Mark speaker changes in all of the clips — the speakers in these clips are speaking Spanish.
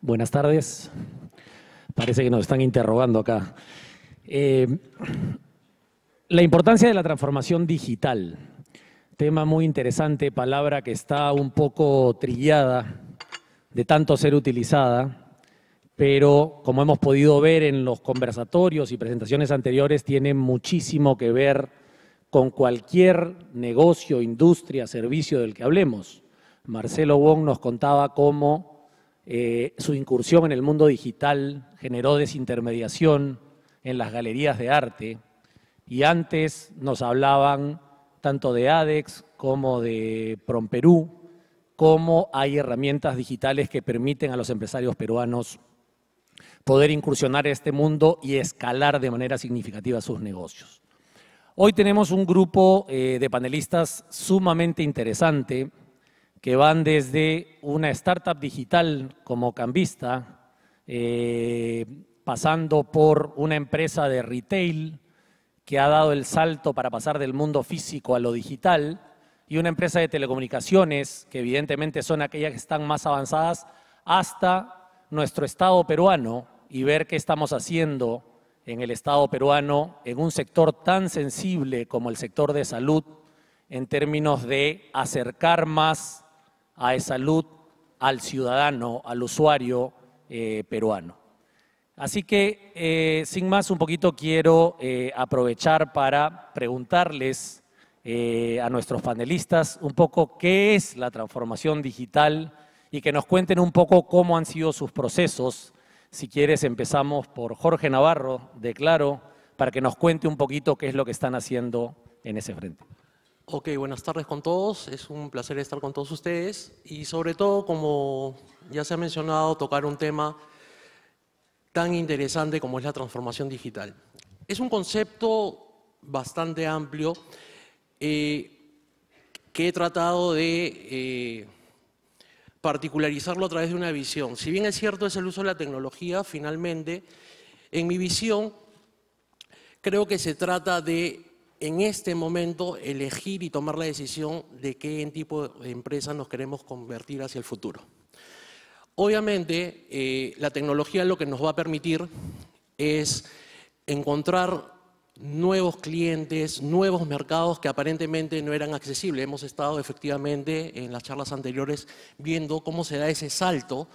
Speaker 1: Buenas tardes. Parece que nos están interrogando acá. Eh,
Speaker 2: la importancia de la transformación digital. Tema muy interesante, palabra que está un poco trillada de tanto ser utilizada, pero como hemos podido ver en los conversatorios y presentaciones anteriores, tiene muchísimo que ver con cualquier negocio, industria, servicio del que hablemos. Marcelo Wong nos contaba cómo eh, su incursión en el mundo digital generó desintermediación en las galerías de arte y antes nos hablaban tanto de ADEX como de PromPerú, cómo hay herramientas digitales que permiten a los empresarios peruanos poder incursionar en este mundo y escalar de manera significativa sus negocios. Hoy tenemos un grupo eh, de panelistas sumamente interesante que van desde una startup digital como Cambista, eh, pasando por una empresa de retail que ha dado el salto para pasar del mundo físico a lo digital, y una empresa de telecomunicaciones, que evidentemente son aquellas que están más avanzadas, hasta nuestro Estado peruano y ver qué estamos haciendo en el Estado peruano en un sector tan sensible como el sector de salud en términos de acercar más a salud al ciudadano, al usuario eh, peruano. Así que, eh, sin más, un poquito quiero eh, aprovechar para preguntarles a nuestros panelistas un poco qué es la transformación digital y que nos cuenten un poco cómo han sido sus procesos. Si quieres, empezamos por Jorge Navarro, de Claro, para que nos cuente un poquito qué es lo que están haciendo en ese frente. Ok, buenas tardes con todos.
Speaker 3: Es un placer estar con todos ustedes y sobre todo, como ya se ha mencionado, tocar un tema tan interesante como es la transformación digital. Es un concepto bastante amplio eh, que he tratado de eh, particularizarlo a través de una visión. Si bien es cierto es el uso de la tecnología, finalmente, en mi visión creo que se trata de en este momento elegir y tomar la decisión de qué tipo de empresa nos queremos convertir hacia el futuro. Obviamente, eh, la tecnología lo que nos va a permitir es encontrar nuevos clientes, nuevos mercados que aparentemente no eran accesibles. Hemos estado efectivamente en las charlas anteriores viendo cómo se da ese salto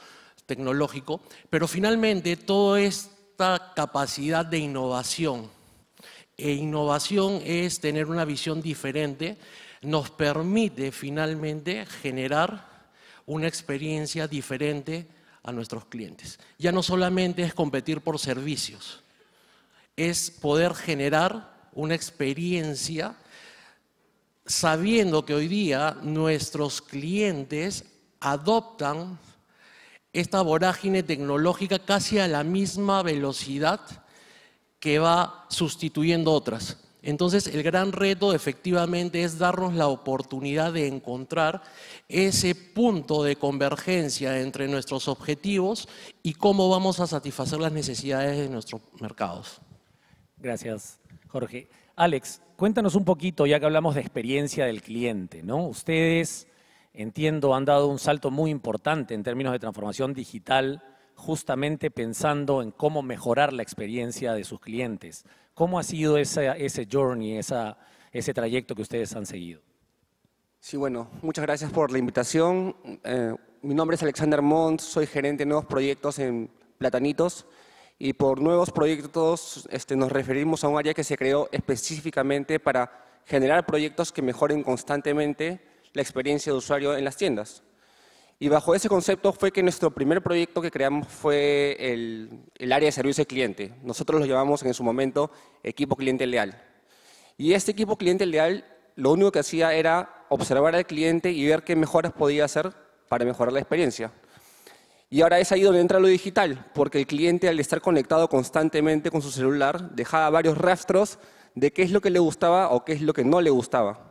Speaker 3: tecnológico, pero finalmente toda esta capacidad de innovación e innovación es tener una visión diferente, nos permite finalmente generar una experiencia diferente a nuestros clientes. Ya no solamente es competir por servicios, es poder generar una experiencia sabiendo que hoy día nuestros clientes adoptan esta vorágine tecnológica casi a la misma velocidad que va sustituyendo otras. Entonces, el gran reto efectivamente es darnos la oportunidad de encontrar ese punto de convergencia entre nuestros objetivos
Speaker 2: y cómo vamos a satisfacer las necesidades de nuestros mercados. Gracias, Jorge. Alex, cuéntanos un poquito, ya que hablamos de experiencia del cliente, ¿no? Ustedes, entiendo, han dado un salto muy importante en términos de transformación digital justamente pensando en cómo mejorar la experiencia de sus clientes. ¿Cómo ha sido ese journey, ese trayecto que ustedes han seguido?
Speaker 4: Sí, bueno, muchas gracias por la invitación. Eh, mi nombre es Alexander Mont, soy gerente de nuevos proyectos en Platanitos y por nuevos proyectos este, nos referimos a un área que se creó específicamente para generar proyectos que mejoren constantemente la experiencia de usuario en las tiendas. Y bajo ese concepto fue que nuestro primer proyecto que creamos fue el, área de servicio al cliente. Nosotros lo llamamos en su momento equipo cliente leal. Y este equipo cliente leal lo único que hacía era observar al cliente y ver qué mejoras podía hacer para mejorar la experiencia. Y ahora es ahí donde entra lo digital, porque el cliente al estar conectado constantemente con su celular dejaba varios rastros de qué es lo que le gustaba o qué es lo que no le gustaba.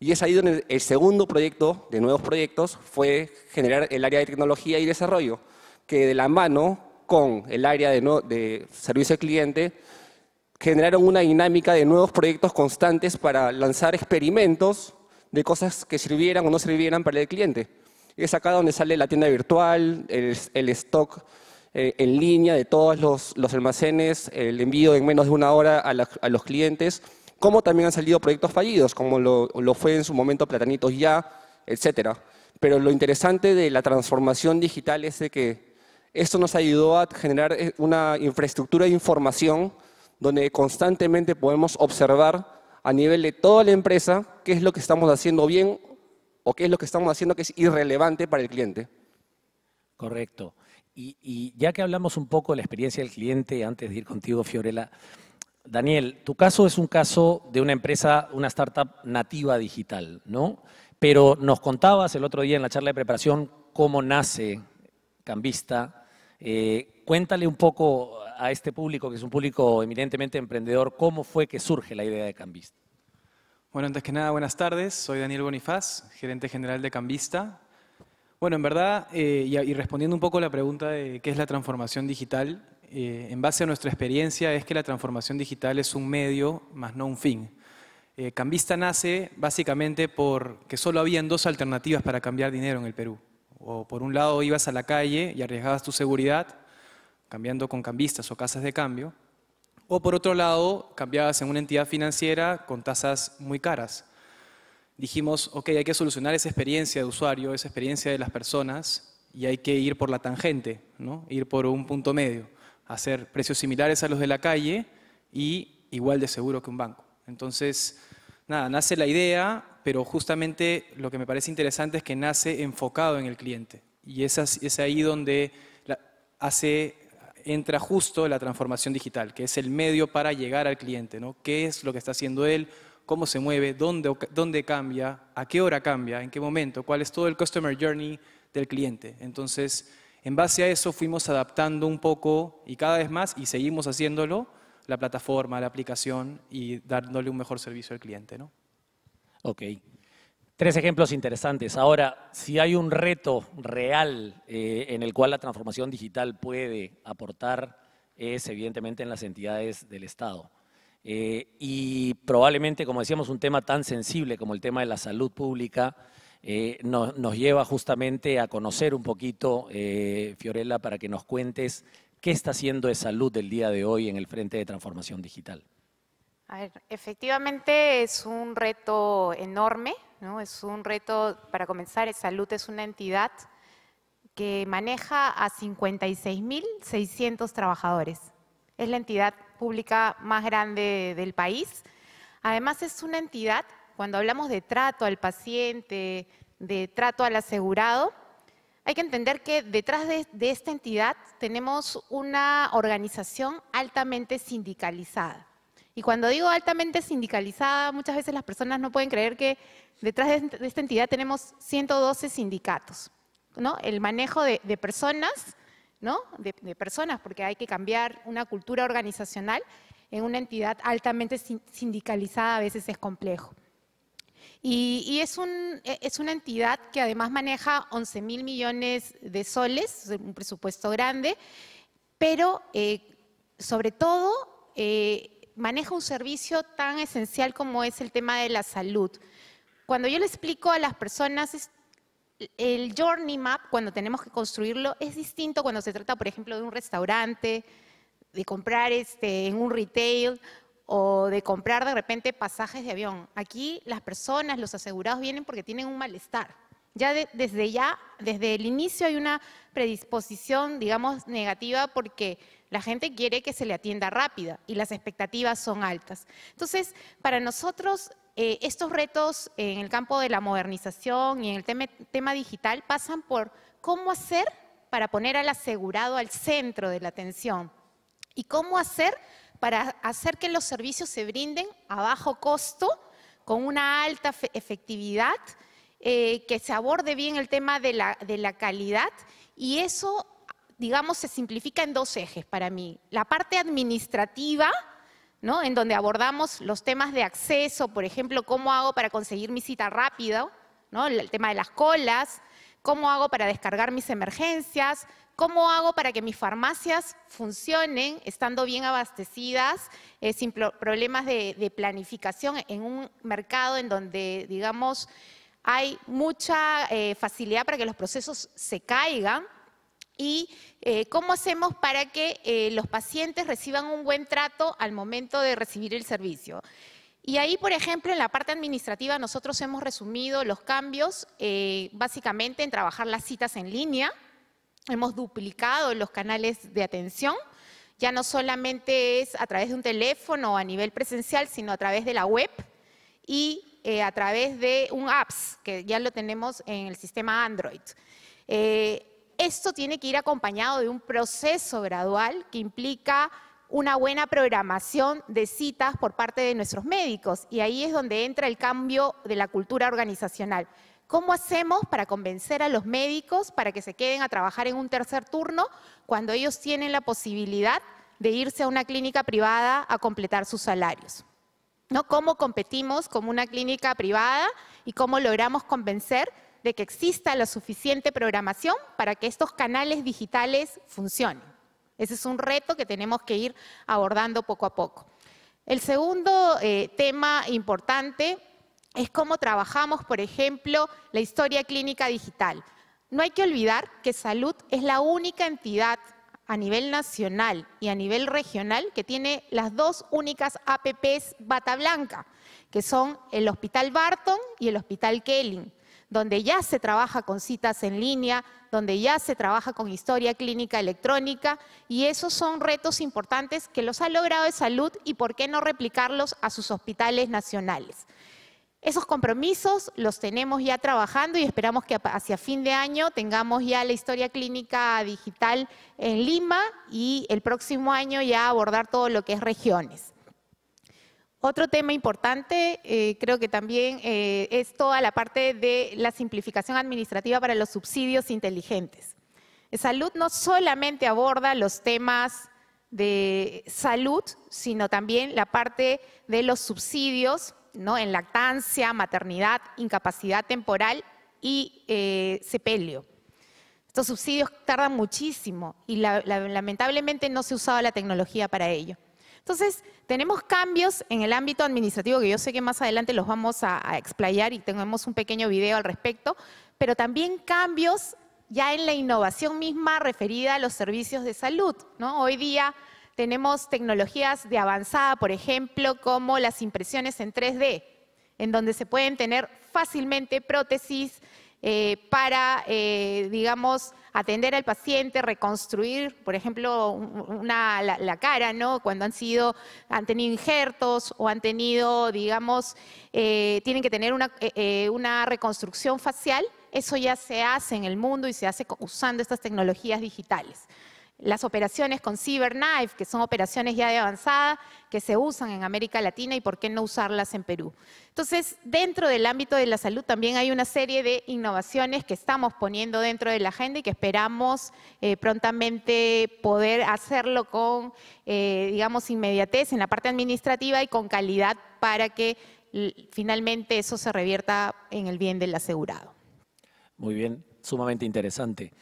Speaker 4: Y es ahí donde el segundo proyecto de nuevos proyectos fue generar el área de tecnología y desarrollo, que de la mano con el área de, servicio al cliente generaron una dinámica de nuevos proyectos constantes para lanzar experimentos de cosas que sirvieran o no sirvieran para el cliente. Es acá donde sale la tienda virtual, el, stock eh, en línea de todos los, almacenes, el envío en menos de una hora a los clientes como también han salido proyectos fallidos, como lo, fue en su momento Platanitos Ya, etc. Pero lo interesante de la transformación digital es que esto nos ayudó a generar eh, una infraestructura de información donde constantemente podemos observar a nivel de toda la empresa qué es lo que estamos haciendo bien o qué es lo que estamos haciendo que es irrelevante para el cliente.
Speaker 2: Correcto. Y, y ya que hablamos un poco de la experiencia del cliente, antes de ir contigo, Fiorella, Daniel, tu caso es un caso de una empresa, una startup nativa digital, ¿no? Pero nos contabas el otro día en la charla de preparación cómo nace Cambista. Eh, cuéntale un poco a este público, que es un público eminentemente emprendedor, cómo fue que surge
Speaker 1: la idea de Cambista. Bueno, antes que nada, buenas tardes. Soy Daniel Bonifaz, gerente general de Cambista. Bueno, en verdad, eh, y, y, respondiendo un poco a la pregunta de qué es la transformación digital, eh, en base a nuestra experiencia, es que la transformación digital es un medio, más no un fin. Eh, Cambista nace básicamente porque solo habían dos alternativas para cambiar dinero en el Perú. O por un lado ibas a la calle y arriesgabas tu seguridad, cambiando con cambistas o casas de cambio, o por otro lado cambiabas en una entidad financiera con tasas muy caras. Dijimos, ok, hay que solucionar esa experiencia de usuario, esa experiencia de las personas, y hay que ir por la tangente, ¿no? ir por un punto medio hacer precios similares a los de la calle y igual de seguro que un banco. Entonces, nada, nace la idea, pero justamente lo que me parece interesante es que nace enfocado en el cliente. Y es, es ahí donde hace, entra justo la transformación digital, que es el medio para llegar al cliente, ¿no? ¿Qué es lo que está haciendo él? ¿Cómo se mueve? ¿Dónde, dónde cambia? ¿A qué hora cambia? ¿En qué momento? ¿Cuál es todo el customer journey del cliente? Entonces, en base a eso fuimos adaptando un poco y cada vez más, y seguimos haciéndolo, la plataforma, la aplicación y dándole un mejor servicio al cliente. ¿no? Ok.
Speaker 2: Tres ejemplos interesantes. Ahora, si hay un reto real eh, en el cual la transformación digital puede aportar, es evidentemente en las entidades del Estado. Eh, y probablemente, como decíamos, un tema tan sensible como el tema de la salud pública, eh, nos lleva justamente a conocer un poquito, eh, Fiorella, para que nos cuentes qué está haciendo de salud el día de hoy en el Frente de Transformación Digital.
Speaker 5: efectivamente es un reto enorme, ¿no? Es un reto, para comenzar, Salud es una entidad que maneja a 56.600 trabajadores. Es la entidad pública más grande del país. Además, es una entidad cuando hablamos de trato al paciente, de trato al asegurado, hay que entender que detrás de, esta entidad tenemos una organización altamente sindicalizada. Y cuando digo altamente sindicalizada, muchas veces las personas no pueden creer que detrás de, esta entidad tenemos 112 sindicatos. El manejo de, personas, de personas, porque hay que cambiar una cultura organizacional en una entidad altamente sindicalizada a veces es complejo. Y, e, es, una entidad que además maneja 11 mil millones de soles, un presupuesto grande, pero eh, sobre todo eh, maneja un servicio tan esencial como es el tema de la salud. Cuando yo le explico a las personas, el journey map, cuando tenemos que construirlo, es distinto cuando se trata, por ejemplo, de un restaurante, de comprar este, en un retail o de comprar de repente pasajes de avión. Aquí las personas, los asegurados vienen porque tienen un malestar. Ya desde ya, desde el inicio hay una predisposición, digamos, negativa porque la gente quiere que se le atienda rápida y las expectativas son altas. Entonces, para nosotros eh, estos retos en el campo de la modernización y en el tema digital pasan por cómo hacer para poner al asegurado al centro de la atención y cómo hacer para hacer que los servicios se brinden a bajo costo, con una alta efectividad, eh, que se aborde bien el tema de la, calidad y eso, digamos, se simplifica en dos ejes para mí. La parte administrativa, ¿no? En donde abordamos los temas de acceso, por ejemplo, cómo hago para conseguir mi cita rápida, ¿no? El tema de las colas, cómo hago para descargar mis emergencias, ¿Cómo hago para que mis farmacias funcionen estando bien abastecidas, eh, sin problemas de, planificación en un mercado en donde, digamos, hay mucha eh, facilidad para que los procesos se caigan? ¿Y eh, cómo hacemos para que los pacientes reciban un buen trato al momento de recibir el servicio? Y ahí, por ejemplo, en la parte administrativa nosotros hemos resumido los cambios básicamente en trabajar las citas en línea, Hemos duplicado los canales de atención. Ya no solamente es a través de un teléfono a nivel presencial, sino a través de la web y eh, a través de un apps, que ya lo tenemos en el sistema Android. Eh, esto tiene que ir acompañado de un proceso gradual que implica una buena programación de citas por parte de nuestros médicos. Y ahí es donde entra el cambio de la cultura organizacional. ¿Cómo hacemos para convencer a los médicos para que se queden a trabajar en un tercer turno cuando ellos tienen la posibilidad de irse a una clínica privada a completar sus salarios? ¿Cómo competimos con una clínica privada y cómo logramos convencer de que exista la suficiente programación para que estos canales digitales funcionen? Ese es un reto que tenemos que ir abordando poco a poco. El segundo eh, tema importante es como trabajamos, por ejemplo, la historia clínica digital. No hay que olvidar que salud es la única entidad a nivel nacional y a nivel regional que tiene las dos únicas APPs Bata Blanca, que son el Hospital Barton y el Hospital Kelling, donde ya se trabaja con citas en línea, donde ya se trabaja con historia clínica electrónica y esos son retos importantes que los ha logrado salud y por qué no replicarlos a sus hospitales nacionales. Esos compromisos los tenemos ya trabajando y esperamos que hacia fin de año tengamos ya la historia clínica digital en Lima y el próximo año ya abordar todo lo que es regiones. Otro tema importante, eh, creo que también eh, es toda la parte de la simplificación administrativa para los subsidios inteligentes. Salud no solamente aborda los temas de salud, sino también la parte de los subsidios ¿no? en lactancia, maternidad, incapacidad temporal y eh, sepelio. Estos subsidios tardan muchísimo y lamentablemente no se ha usado la tecnología para ello. Entonces, tenemos cambios en el ámbito administrativo que yo sé que más adelante los vamos a, explayar y tenemos un pequeño video al respecto, pero también cambios ya en la innovación misma referida a los servicios de salud. ¿no? Hoy día tenemos tecnologías de avanzada, por ejemplo, como las impresiones en 3D, en donde se pueden tener fácilmente prótesis eh, para, eh, digamos, atender al paciente, reconstruir, por ejemplo, la, cara, ¿no? Cuando han sido, han tenido injertos o han tenido, digamos, eh, tienen que tener una reconstrucción facial. Eso ya se hace en el mundo y se hace usando estas tecnologías digitales las operaciones con CyberKnife, que son operaciones ya de avanzada, que se usan en América Latina y por qué no usarlas en Perú. Entonces, dentro del ámbito de la salud también hay una serie de innovaciones que estamos poniendo dentro de la agenda y que esperamos eh, prontamente poder hacerlo con, eh, digamos, inmediatez en la parte administrativa y con calidad para que finalmente eso se revierta en el bien del asegurado.
Speaker 2: Muy bien, sumamente interesante.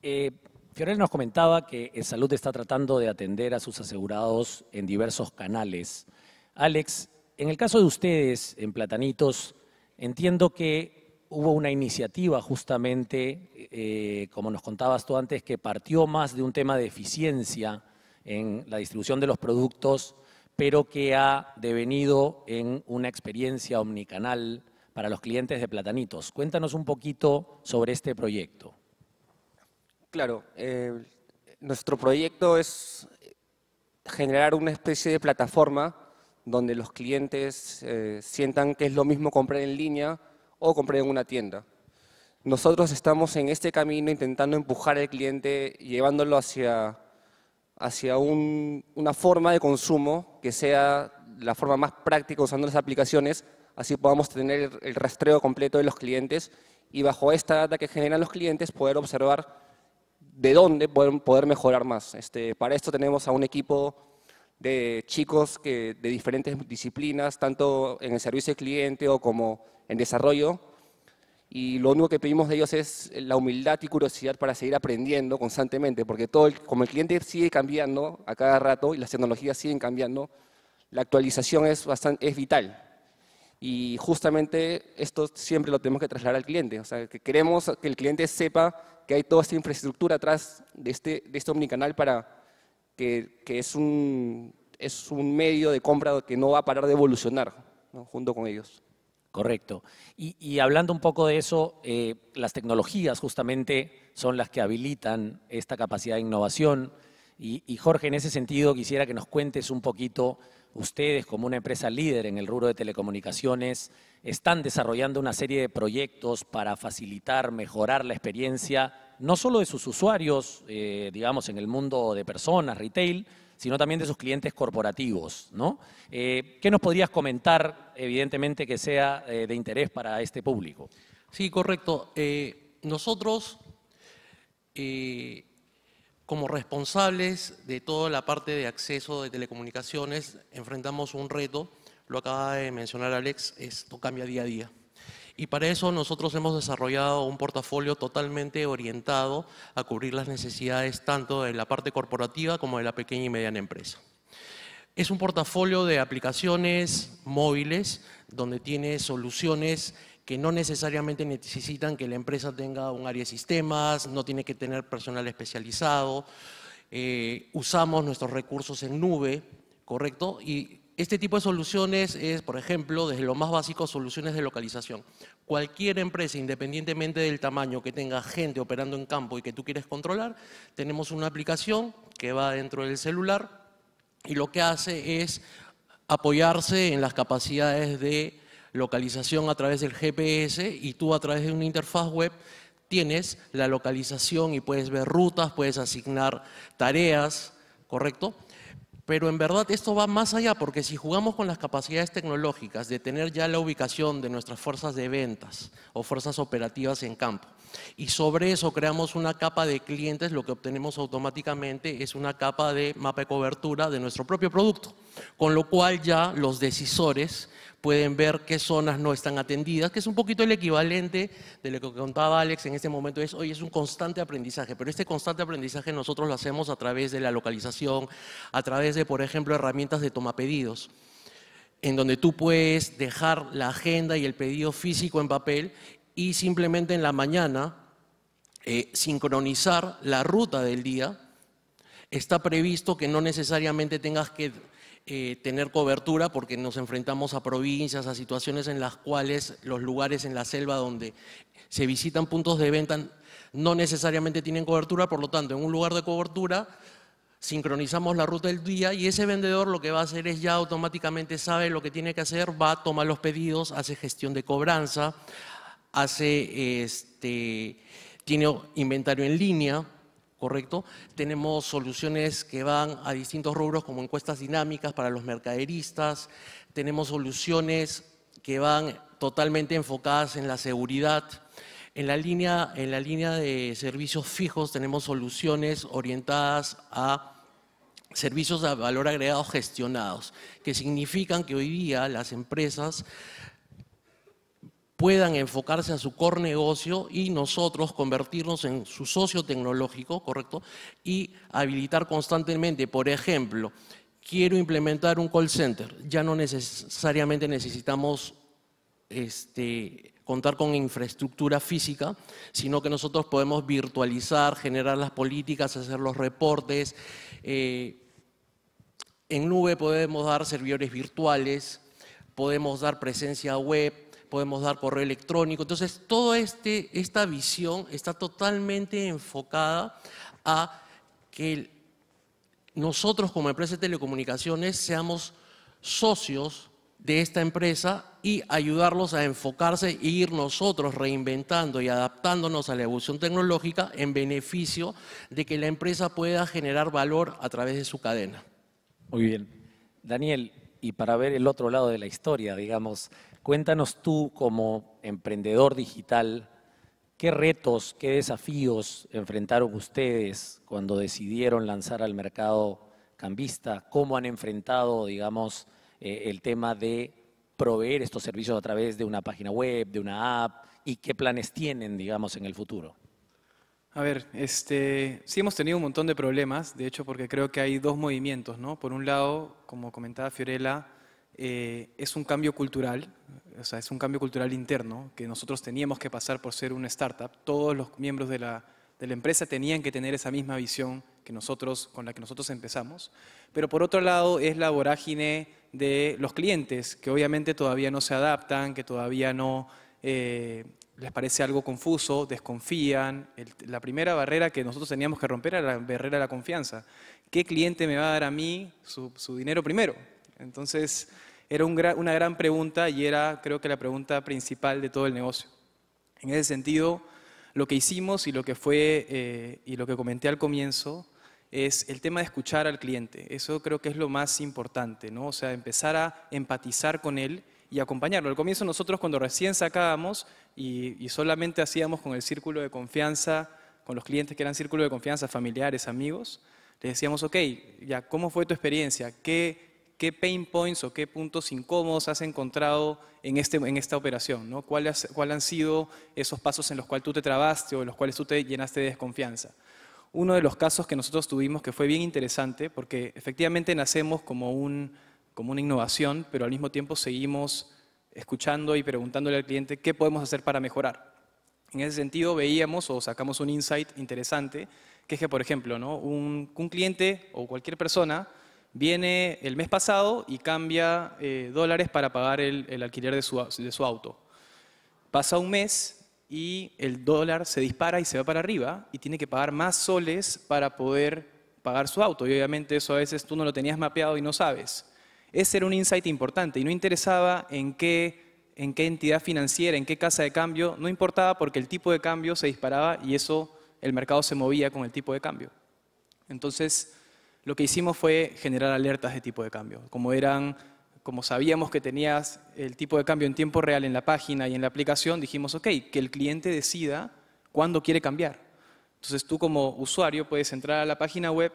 Speaker 2: Eh, Fiorel nos comentaba que en Salud está tratando de atender a sus asegurados en diversos canales. Alex, en el caso de ustedes, en Platanitos, entiendo que hubo una iniciativa justamente, eh, como nos contabas tú antes, que partió más de un tema de eficiencia en la distribución de los productos, pero que ha devenido en una experiencia omnicanal para los clientes de Platanitos. Cuéntanos
Speaker 4: un poquito sobre este proyecto. Claro, eh, nuestro proyecto es generar una especie de plataforma donde los clientes eh, sientan que es lo mismo comprar en línea o comprar en una tienda. Nosotros estamos en este camino intentando empujar al cliente, llevándolo hacia, una forma de consumo que sea la forma más práctica usando las aplicaciones, así podamos tener el rastreo completo de los clientes y bajo esta data que generan los clientes poder observar de dónde poder mejorar más. Este, para esto tenemos a un equipo de chicos de diferentes disciplinas, tanto en el servicio al cliente o como en desarrollo. Y lo único que pedimos de ellos es la humildad y curiosidad para seguir aprendiendo constantemente, porque todo como el cliente sigue cambiando a cada rato y las tecnologías siguen cambiando, la actualización es, bastante, es vital. Y justamente esto siempre lo tenemos que trasladar al cliente. O sea, que queremos que el cliente sepa que hay toda esta infraestructura atrás de este, de este omnicanal para que, es, un, medio de compra que no va a parar de evolucionar junto con ellos. Correcto.
Speaker 2: Y, hablando un poco de eso, eh, las tecnologías justamente son las que habilitan esta capacidad de innovación. y Jorge, en ese sentido, quisiera que nos cuentes un poquito ustedes como una empresa líder en el rubro de telecomunicaciones están desarrollando una serie de proyectos para facilitar, mejorar la experiencia, no solo de sus usuarios, eh, digamos, en el mundo de personas, retail, sino también de sus clientes corporativos. ¿no? Eh, ¿Qué nos podrías comentar, evidentemente, que sea eh, de interés para este público? Sí, correcto. nosotros como
Speaker 3: responsables de toda la parte de acceso de telecomunicaciones, enfrentamos un reto, lo acaba de mencionar Alex, esto cambia día a día. Y para eso nosotros hemos desarrollado un portafolio totalmente orientado a cubrir las necesidades tanto de la parte corporativa como de la pequeña y mediana empresa. Es un portafolio de aplicaciones móviles donde tiene soluciones que no necesariamente necesitan que la empresa tenga un área de sistemas, no tiene que tener personal especializado. Eh, usamos nuestros recursos en nube, ¿correcto? Y este tipo de soluciones es, por ejemplo, desde lo más básico, soluciones de localización. Cualquier empresa, independientemente del tamaño que tenga gente operando en campo y que tú quieres controlar, tenemos una aplicación que va dentro del celular y lo que hace es apoyarse en las capacidades de localización a través del GPS y tú a través de una interfaz web tienes la localización y puedes ver rutas, puedes asignar tareas, ¿correcto? Pero en verdad esto va más allá, porque si jugamos con las capacidades tecnológicas de tener ya la ubicación de nuestras fuerzas de ventas o fuerzas operativas en campo, y sobre eso creamos una capa de clientes, lo que obtenemos automáticamente es una capa de mapa de cobertura de nuestro propio producto, con lo cual ya los decisores pueden ver qué zonas no están atendidas, que es un poquito el equivalente de lo que contaba Alex en este momento, es hoy es un constante aprendizaje, pero este constante aprendizaje nosotros lo hacemos a través de la localización, a través de, por ejemplo, herramientas de toma pedidos en donde tú puedes dejar la agenda y el pedido físico en papel y simplemente en la mañana eh, sincronizar la ruta del día. Está previsto que no necesariamente tengas que eh, tener cobertura porque nos enfrentamos a provincias, a situaciones en las cuales los lugares en la selva donde se visitan puntos de venta no necesariamente tienen cobertura, por lo tanto, en un lugar de cobertura sincronizamos la ruta del día y ese vendedor lo que va a hacer es ya automáticamente sabe lo que tiene que hacer, va, a tomar los pedidos, hace gestión de cobranza, hace este, tiene inventario en línea, ¿correcto? Tenemos soluciones que van a distintos rubros como encuestas dinámicas para los mercaderistas, tenemos soluciones que van totalmente enfocadas en la seguridad. En la línea, en la línea de servicios fijos tenemos soluciones orientadas a servicios de valor agregado gestionados, que significan que hoy día las empresas puedan enfocarse a su core negocio y nosotros convertirnos en su socio tecnológico, ¿correcto? Y habilitar constantemente, por ejemplo, quiero implementar un call center, ya no necesariamente necesitamos este, contar con infraestructura física, sino que nosotros podemos virtualizar, generar las políticas, hacer los reportes. Eh, en nube podemos dar servidores virtuales, podemos dar presencia web, podemos dar correo electrónico. Entonces, toda este, esta visión está totalmente enfocada a que nosotros como empresa de telecomunicaciones seamos socios de esta empresa y ayudarlos a enfocarse e ir nosotros reinventando y adaptándonos a la evolución tecnológica en beneficio de que la empresa pueda
Speaker 2: generar valor a través de su cadena. Muy bien. Daniel, y para ver el otro lado de la historia, digamos, Cuéntanos tú como emprendedor digital, ¿qué retos, qué desafíos enfrentaron ustedes cuando decidieron lanzar al mercado cambista? ¿Cómo han enfrentado, digamos, eh, el tema de proveer estos servicios a través de una página web, de una app? ¿Y qué planes tienen, digamos, en el futuro?
Speaker 1: A ver, este, sí hemos tenido un montón de problemas, de hecho, porque creo que hay dos movimientos, ¿no? Por un lado, como comentaba Fiorella, eh, es un cambio cultural, o sea, es un cambio cultural interno que nosotros teníamos que pasar por ser una startup. Todos los miembros de la, de la empresa tenían que tener esa misma visión que nosotros, con la que nosotros empezamos. Pero por otro lado es la vorágine de los clientes, que obviamente todavía no se adaptan, que todavía no eh, les parece algo confuso, desconfían. la primera barrera que nosotros teníamos que romper era la barrera de la confianza. ¿Qué cliente me va a dar a mí su, su dinero primero? Entonces, era una gran pregunta y era creo que la pregunta principal de todo el negocio. En ese sentido, lo que hicimos y lo que fue eh, y lo que comenté al comienzo es el tema de escuchar al cliente. Eso creo que es lo más importante, ¿no? O sea, empezar a empatizar con él y acompañarlo. Al comienzo nosotros cuando recién sacábamos y, solamente hacíamos con el círculo de confianza, con los clientes que eran círculo de confianza, familiares, amigos, les decíamos, ok, ya, ¿cómo fue tu experiencia? ¿Qué, qué pain points o qué puntos incómodos has encontrado en, este, esta operación, ¿Cuáles han sido esos pasos en los cuales tú te trabaste o en los cuales tú te llenaste de desconfianza? Uno de los casos que nosotros tuvimos que fue bien interesante, porque efectivamente nacemos como, como una innovación, pero al mismo tiempo seguimos escuchando y preguntándole al cliente qué podemos hacer para mejorar. En ese sentido veíamos o sacamos un insight interesante, que es que, por ejemplo, un cliente o cualquier persona viene el mes pasado y cambia eh, dólares para pagar el, alquiler de su, auto. Pasa un mes y el dólar se dispara y se va para arriba y tiene que pagar más soles para poder pagar su auto. Y obviamente eso a veces tú no lo tenías mapeado y no sabes. Ese era un insight importante y no interesaba en qué, en qué entidad financiera, en qué casa de cambio, no importaba porque el tipo de cambio se disparaba y eso, el mercado se movía con el tipo de cambio. Entonces, lo que hicimos fue generar alertas de tipo de cambio. Como, eran, como sabíamos que tenías el tipo de cambio en tiempo real en la página y en la aplicación, dijimos, ok, que el cliente decida cuándo quiere cambiar. Entonces tú como usuario puedes entrar a la página web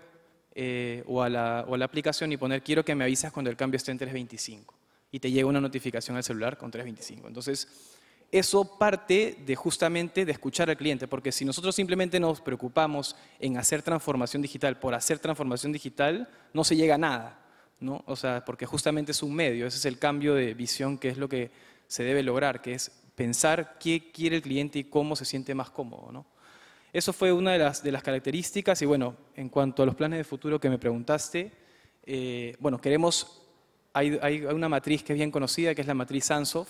Speaker 1: eh, o, a la, o, a la, aplicación y poner quiero que me avisas cuando el cambio esté en 3.25 y te llega una notificación al celular con 3.25. Entonces eso parte de justamente de escuchar al cliente, porque si nosotros simplemente nos preocupamos en hacer transformación digital por hacer transformación digital, no se llega a nada, ¿no? O sea, porque justamente es un medio, ese es el cambio de visión que es lo que se debe lograr, que es pensar qué quiere el cliente y cómo se siente más cómodo, Eso fue una de las, características y bueno, en cuanto a los planes de futuro que me preguntaste, eh, bueno, queremos, hay, una matriz que es bien conocida, que es la matriz Ansoff,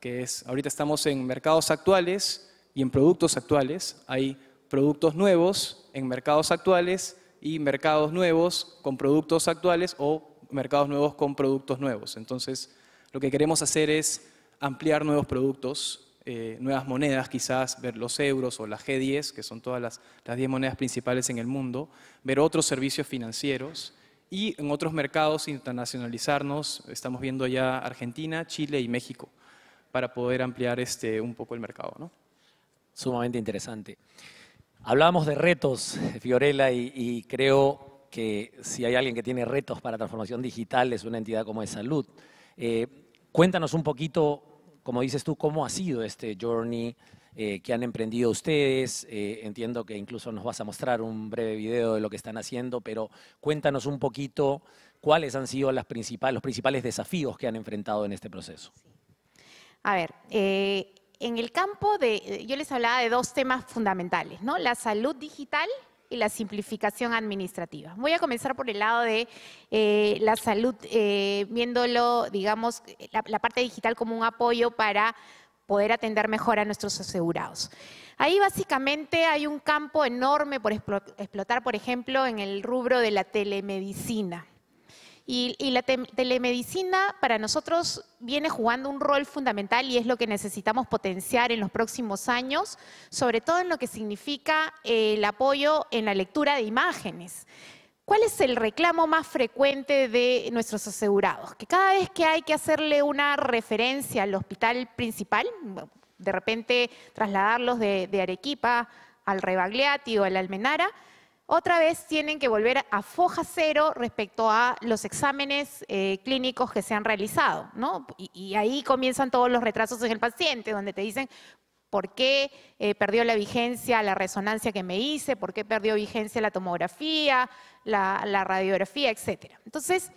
Speaker 1: que es, ahorita estamos en mercados actuales y en productos actuales. Hay productos nuevos en mercados actuales y mercados nuevos con productos actuales o mercados nuevos con productos nuevos. Entonces, lo que queremos hacer es ampliar nuevos productos, eh, nuevas monedas, quizás ver los euros o las G10, que son todas las, las 10 monedas principales en el mundo, ver otros servicios financieros y en otros mercados internacionalizarnos. Estamos viendo ya Argentina, Chile y México para poder ampliar este, un poco el mercado. ¿no?
Speaker 2: Sumamente interesante. Hablábamos de retos, Fiorella, y, creo que si hay alguien que tiene retos para transformación digital es una entidad como de salud. Eh, cuéntanos un poquito, como dices tú, cómo ha sido este journey eh, que han emprendido ustedes. Eh, entiendo que incluso nos vas a mostrar un breve video de lo que están haciendo, pero cuéntanos un poquito cuáles han sido las principales, los principales desafíos que han enfrentado en este proceso.
Speaker 5: A ver, eh, en el campo de, yo les hablaba de dos temas fundamentales, ¿no? La salud digital y la simplificación administrativa. Voy a comenzar por el lado de eh, la salud, eh, viéndolo, digamos, la parte digital como un apoyo para poder atender mejor a nuestros asegurados. Ahí básicamente hay un campo enorme por explotar, por ejemplo, en el rubro de la telemedicina. Y, la telemedicina para nosotros viene jugando un rol fundamental y es lo que necesitamos potenciar en los próximos años, sobre todo en lo que significa el apoyo en la lectura de imágenes. ¿Cuál es el reclamo más frecuente de nuestros asegurados? Que cada vez que hay que hacerle una referencia al hospital principal, de repente trasladarlos de, Arequipa al Rebagliati o al Almenara, otra vez tienen que volver a foja cero respecto a los exámenes eh, clínicos que se han realizado, Y, ahí comienzan todos los retrasos en el paciente, donde te dicen por qué eh, perdió la vigencia la resonancia que me hice, por qué perdió vigencia la tomografía, la, la radiografía, etc. Entonces,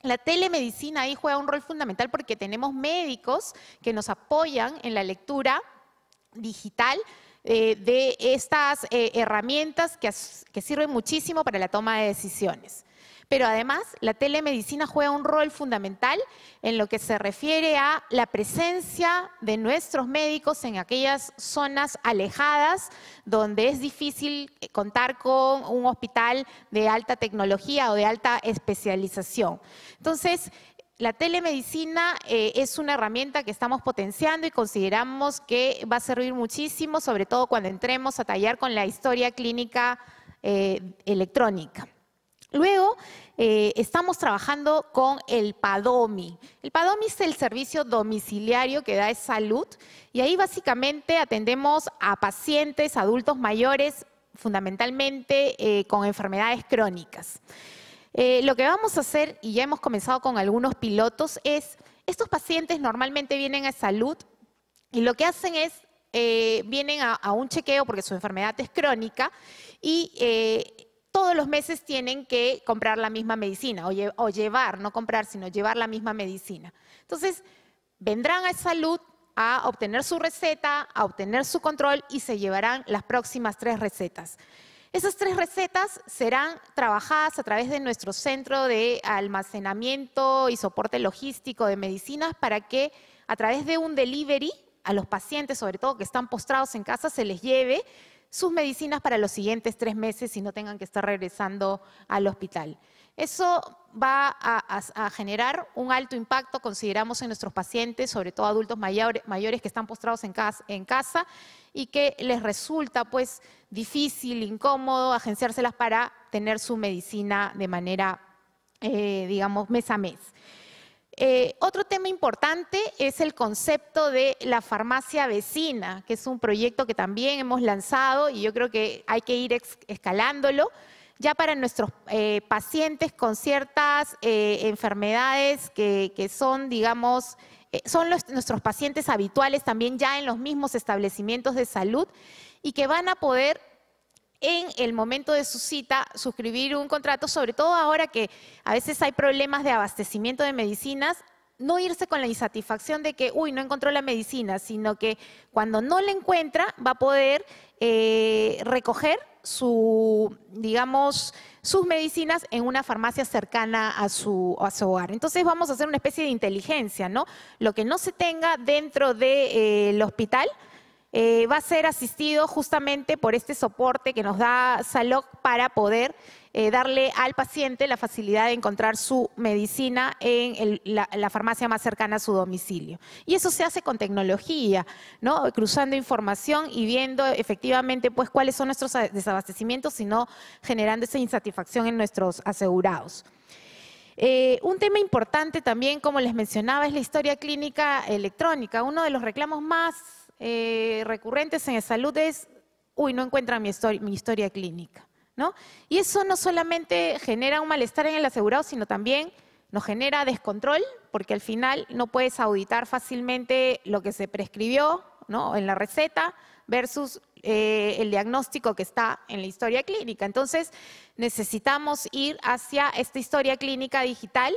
Speaker 5: la telemedicina ahí juega un rol fundamental porque tenemos médicos que nos apoyan en la lectura digital eh, de estas eh, herramientas que, que sirven muchísimo para la toma de decisiones. Pero además, la telemedicina juega un rol fundamental en lo que se refiere a la presencia de nuestros médicos en aquellas zonas alejadas donde es difícil eh, contar con un hospital de alta tecnología o de alta especialización. Entonces, la telemedicina eh, es una herramienta que estamos potenciando y consideramos que va a servir muchísimo, sobre todo cuando entremos a tallar con la historia clínica eh, electrónica. Luego, eh, estamos trabajando con el PADOMI. El PADOMI es el servicio domiciliario que da salud y ahí básicamente atendemos a pacientes, adultos mayores, fundamentalmente con enfermedades crónicas. Eh, lo que vamos a hacer, y ya hemos comenzado con algunos pilotos, es, estos pacientes normalmente vienen a salud y lo que hacen es, eh, vienen a, un chequeo porque su enfermedad es crónica y eh, todos los meses tienen que comprar la misma medicina o llevar, no comprar, sino llevar la misma medicina. Entonces, vendrán a salud a obtener su receta, a obtener su control y se llevarán las próximas tres recetas. Esas tres recetas serán trabajadas a través de nuestro centro de almacenamiento y soporte logístico de medicinas para que a través de un delivery a los pacientes, sobre todo que están postrados en casa, se les lleve sus medicinas para los siguientes tres meses y no tengan que estar regresando al hospital. Eso va a, generar un alto impacto, consideramos, en nuestros pacientes, sobre todo adultos mayores, que están postrados en casa, y que les resulta pues difícil, incómodo agenciárselas para tener su medicina de manera, eh, digamos, mes a mes. Eh, otro tema importante es el concepto de la farmacia vecina, que es un proyecto que también hemos lanzado y yo creo que hay que ir escalándolo ya para nuestros eh, pacientes con ciertas eh, enfermedades que, son, digamos, eh, son nuestros pacientes habituales también ya en los mismos establecimientos de salud y que van a poder en el momento de su cita suscribir un contrato, sobre todo ahora que a veces hay problemas de abastecimiento de medicinas, no irse con la insatisfacción de que, uy, no encontró la medicina, sino que cuando no la encuentra va a poder eh, recoger sus medicinas en una farmacia cercana a su, hogar. Entonces vamos a hacer una especie de inteligencia, ¿no? Lo que no se tenga dentro del eh, hospital eh, va a ser asistido justamente por este soporte que nos da SALOC para poder eh, darle al paciente la facilidad de encontrar su medicina en la, farmacia más cercana a su domicilio. Y eso se hace con tecnología, ¿no? cruzando información y viendo efectivamente pues, cuáles son nuestros desabastecimientos, sino generando esa insatisfacción en nuestros asegurados. Eh, un tema importante también, como les mencionaba, es la historia clínica electrónica. Uno de los reclamos más eh, recurrentes en salud es, uy, no encuentran mi historia clínica. Y eso no solamente genera un malestar en el asegurado, sino también nos genera descontrol, porque al final no puedes auditar fácilmente lo que se prescribió ¿no? en la receta versus eh, el diagnóstico que está en la historia clínica. Entonces, necesitamos ir hacia esta historia clínica digital,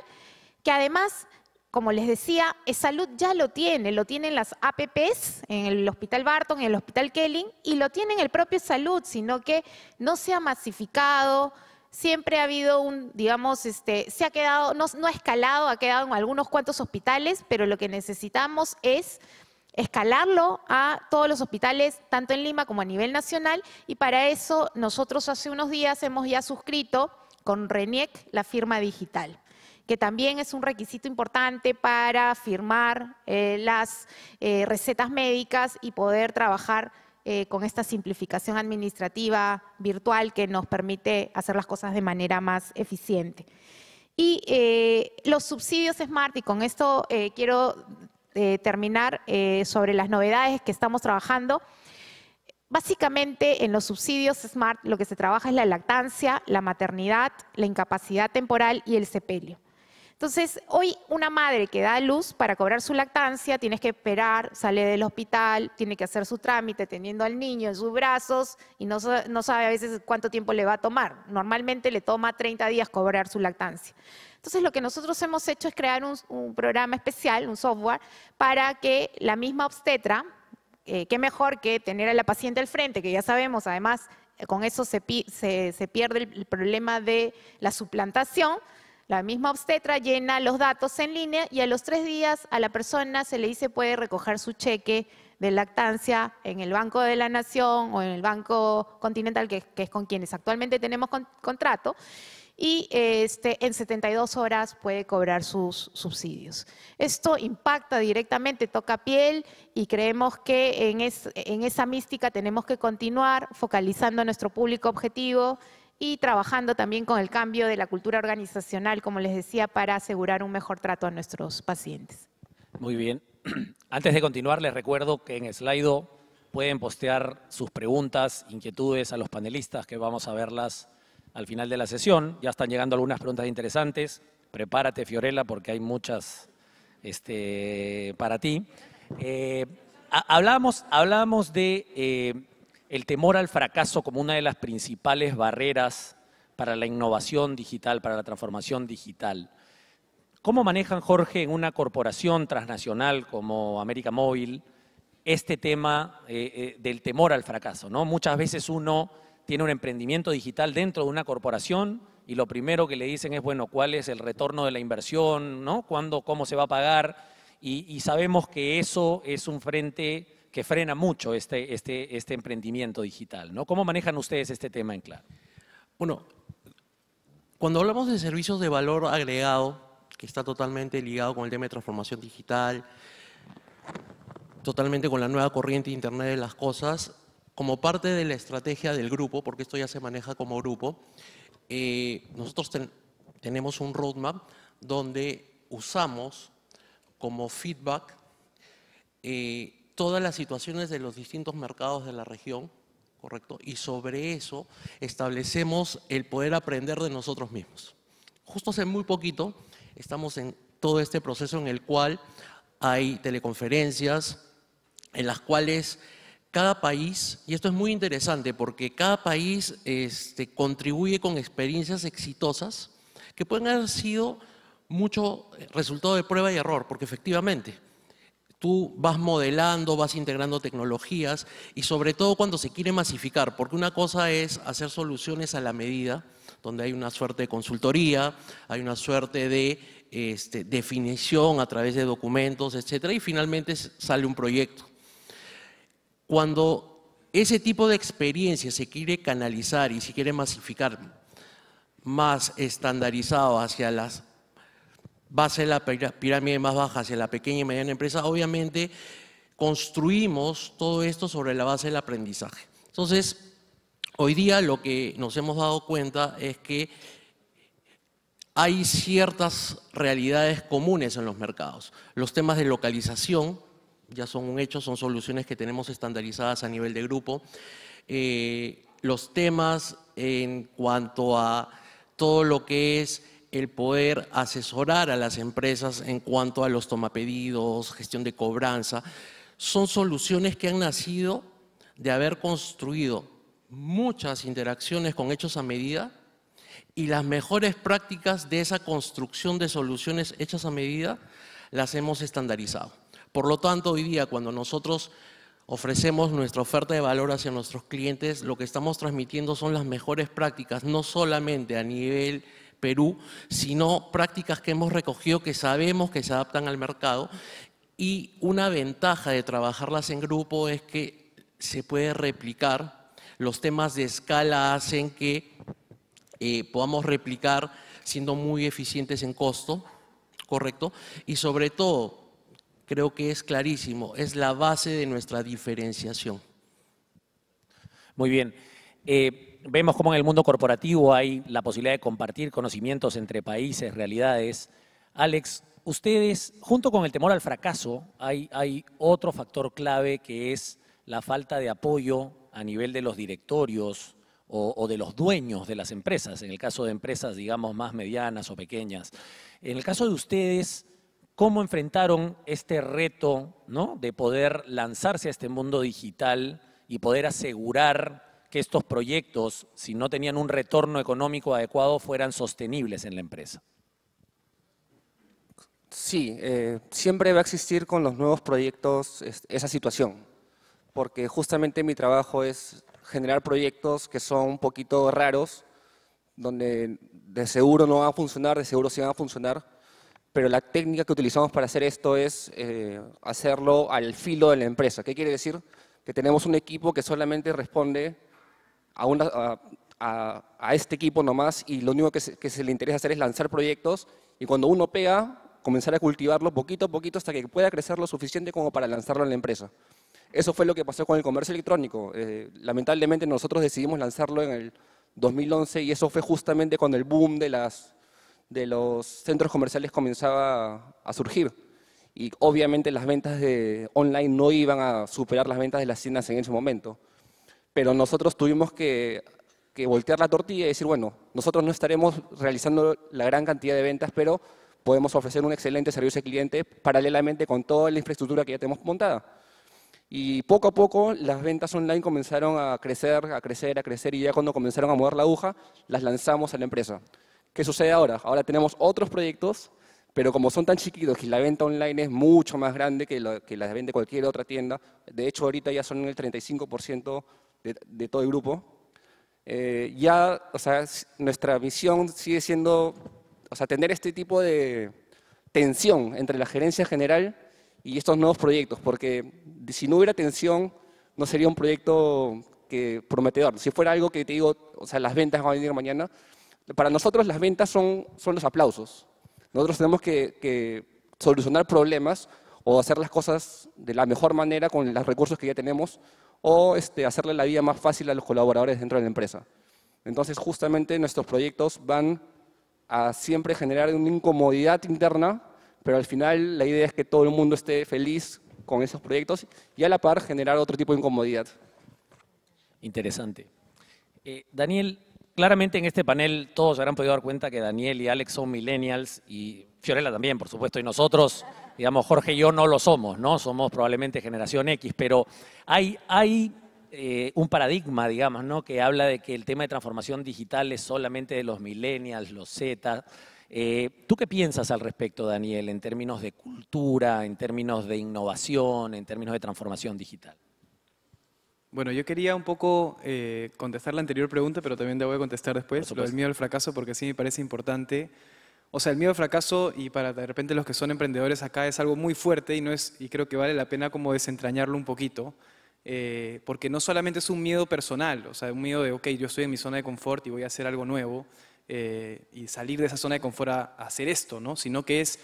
Speaker 5: que además como les decía, Salud ya lo tiene, lo tienen las APPs en el Hospital Barton, en el Hospital Kelling, y lo tienen el propio Salud, sino que no se ha masificado, siempre ha habido un, digamos, este, se ha quedado, no, no ha escalado, ha quedado en algunos cuantos hospitales, pero lo que necesitamos es escalarlo a todos los hospitales, tanto en Lima como a nivel nacional, y para eso nosotros hace unos días hemos ya suscrito con RENIEC la firma digital que también es un requisito importante para firmar eh, las eh, recetas médicas y poder trabajar eh, con esta simplificación administrativa virtual que nos permite hacer las cosas de manera más eficiente. Y los subsidios Smart, y con esto quiero terminar sobre las novedades que estamos trabajando. Básicamente, en los subsidios SMART lo que se trabaja es la lactancia, la maternidad, la incapacidad temporal y el sepelio. Entonces, hoy una madre que da luz para cobrar su lactancia, tiene que esperar, sale del hospital, tiene que hacer su trámite teniendo al niño en sus brazos y no, sabe a veces cuánto tiempo le va a tomar. Normalmente le toma 30 días cobrar su lactancia. Entonces, lo que nosotros hemos hecho es crear un, programa especial, un software, para que la misma obstetra, eh, qué mejor que tener a la paciente al frente, que ya sabemos, además, eh, con eso se, pierde el problema de la suplantación, la misma obstetra llena los datos en línea y a los tres días a la persona se le dice puede recoger su cheque de lactancia en el Banco de la Nación o en el Banco Continental, que, es con quienes actualmente tenemos contrato, y este, en 72 horas puede cobrar sus subsidios. Esto impacta directamente, toca piel y creemos que en, en esa mística tenemos que continuar focalizando nuestro público objetivo y trabajando también con el cambio de la cultura organizacional, como les decía, para asegurar un mejor trato a nuestros pacientes.
Speaker 2: Muy bien. Antes de continuar, les recuerdo que en Slido pueden postear sus preguntas, inquietudes a los panelistas, que vamos a verlas al final de la sesión. Ya están llegando algunas preguntas interesantes. Prepárate, Fiorella, porque hay muchas este, para ti. Eh, hablamos, hablamos de eh, el temor al fracaso como una de las principales barreras para la innovación digital, para la transformación digital. ¿Cómo manejan, Jorge, en una corporación transnacional como América Móvil este tema eh, eh, del temor al fracaso? ¿no? Muchas veces uno tiene un emprendimiento digital dentro de una corporación y lo primero que le dicen es, bueno, ¿cuál es el retorno de la inversión? ¿no? ¿Cuándo, cómo se va a pagar? y sabemos que eso es un frente que frena mucho este, este, este emprendimiento digital. ¿no? ¿Cómo manejan ustedes este tema en claro? Bueno,
Speaker 3: cuando hablamos de servicios de valor agregado, que está totalmente ligado con el tema de transformación digital, totalmente con la nueva corriente de Internet de las Cosas, como parte de la estrategia del grupo, porque esto ya se maneja como grupo, eh, nosotros tenemos un roadmap donde usamos como feedback eh, todas las situaciones de los distintos mercados de la región, ¿correcto? Y sobre eso establecemos el poder aprender de nosotros mismos. Justo hace muy poquito estamos en todo este proceso en el cual hay teleconferencias, en las cuales cada país, y esto es muy interesante porque cada país este, contribuye con experiencias exitosas que pueden haber sido mucho resultado de prueba y error, porque efectivamente Tú vas modelando, vas integrando tecnologías y sobre todo cuando se quiere masificar, porque una cosa es hacer soluciones a la medida, donde hay una suerte de consultoría, hay una suerte de este, definición a través de documentos, etcétera, y finalmente sale un proyecto. Cuando ese tipo de experiencia se quiere canalizar y se quiere masificar más estandarizado hacia las base de la pirámide más baja hacia la pequeña y mediana empresa, obviamente construimos todo esto sobre la base del aprendizaje. Entonces, hoy día lo que nos hemos dado cuenta es que hay ciertas realidades comunes en los mercados. Los temas de localización ya son un hecho, son soluciones que tenemos estandarizadas a nivel de grupo. Eh, los temas en cuanto a todo lo que es el poder asesorar a las empresas en cuanto a los tomapedidos, gestión de cobranza, son soluciones que han nacido de haber construido muchas interacciones con hechos a medida y las mejores prácticas de esa construcción de soluciones hechas a medida las hemos estandarizado. Por lo tanto, hoy día cuando nosotros ofrecemos nuestra oferta de valor hacia nuestros clientes, lo que estamos transmitiendo son las mejores prácticas, no solamente a nivel Perú, sino prácticas que hemos recogido que sabemos que se adaptan al mercado. Y una ventaja de trabajarlas en grupo es que se puede replicar. Los temas de escala hacen que eh, podamos replicar siendo muy eficientes en costo, ¿correcto? Y sobre todo, creo que es clarísimo, es la base de nuestra diferenciación.
Speaker 2: Muy bien. Eh, vemos cómo en el mundo corporativo hay la posibilidad de compartir conocimientos entre países, realidades. Alex, ustedes, junto con el temor al fracaso, hay, otro factor clave que es la falta de apoyo a nivel de los directorios o, de los dueños de las empresas, en el caso de empresas, digamos, más medianas o pequeñas. En el caso de ustedes, ¿cómo enfrentaron este reto ¿no? de poder lanzarse a este mundo digital y poder asegurar que estos proyectos, si no tenían un retorno económico adecuado, fueran
Speaker 4: sostenibles en la empresa. Sí, eh, siempre va a existir con los nuevos proyectos esa situación, porque justamente mi trabajo es generar proyectos que son un poquito raros, donde de seguro no van a funcionar, de seguro sí van a funcionar, pero la técnica que utilizamos para hacer esto es eh, hacerlo al filo de la empresa. ¿Qué quiere decir? Que tenemos un equipo que solamente responde a, este equipo nomás y lo único que se, le interesa hacer es lanzar proyectos y cuando uno pega, comenzar a cultivarlo poquito a poquito hasta que pueda crecer lo suficiente como para lanzarlo en la empresa. Eso fue lo que pasó con el comercio electrónico. Eh, lamentablemente nosotros decidimos lanzarlo en el 2011 y eso fue justamente cuando el boom de, de los centros comerciales comenzaba a surgir. Y obviamente las ventas de online no iban a superar las ventas de las tiendas en ese momento pero nosotros tuvimos que, voltear la tortilla y decir, bueno, nosotros no estaremos realizando la gran cantidad de ventas, pero podemos ofrecer un excelente servicio al cliente paralelamente con toda la infraestructura que ya tenemos montada. Y poco a poco las ventas online comenzaron a crecer, a crecer, a crecer, y ya cuando comenzaron a mover la aguja, las lanzamos a la empresa. ¿Qué sucede ahora? Ahora tenemos otros proyectos, pero como son tan chiquitos y la venta online es mucho más grande que la, que la de cualquier otra tienda, de hecho ahorita ya son el 35% de, todo el grupo, eh, ya, o sea, nuestra misión sigue siendo, o tener este tipo de tensión entre la gerencia general y estos nuevos proyectos, porque si no hubiera tensión, no sería un proyecto que, prometedor. Si fuera algo que te digo, o sea, las ventas van a venir mañana, para nosotros las ventas son, son los aplausos. Nosotros tenemos que, que solucionar problemas o hacer las cosas de la mejor manera con los recursos que ya tenemos o este, hacerle la vida más fácil a los colaboradores dentro de la empresa. Entonces, justamente nuestros proyectos van a siempre generar una incomodidad interna, pero al final la idea es que todo el mundo esté feliz con esos proyectos y a la par generar otro tipo de incomodidad. Interesante.
Speaker 2: Eh, Daniel, claramente en este panel todos habrán podido dar cuenta que Daniel y Alex son millennials y Fiorella también, por supuesto, y nosotros digamos, Jorge y yo no lo somos, ¿no? Somos probablemente generación X, pero hay, eh, un paradigma, digamos, ¿no? Que habla de que el tema de transformación digital es solamente de los millennials, los Z. Eh, ¿Tú qué piensas al respecto, Daniel, en términos de cultura, en términos de innovación, en términos de transformación digital?
Speaker 1: Bueno, yo quería un poco eh, contestar la anterior pregunta, pero también te voy a contestar después, lo del miedo al fracaso, porque sí me parece importante o sea, el miedo al fracaso y para de repente los que son emprendedores acá es algo muy fuerte y, no es, y creo que vale la pena como desentrañarlo un poquito, eh, porque no solamente es un miedo personal, o sea, un miedo de, ok, yo estoy en mi zona de confort y voy a hacer algo nuevo eh, y salir de esa zona de confort a hacer esto, ¿no? Sino que es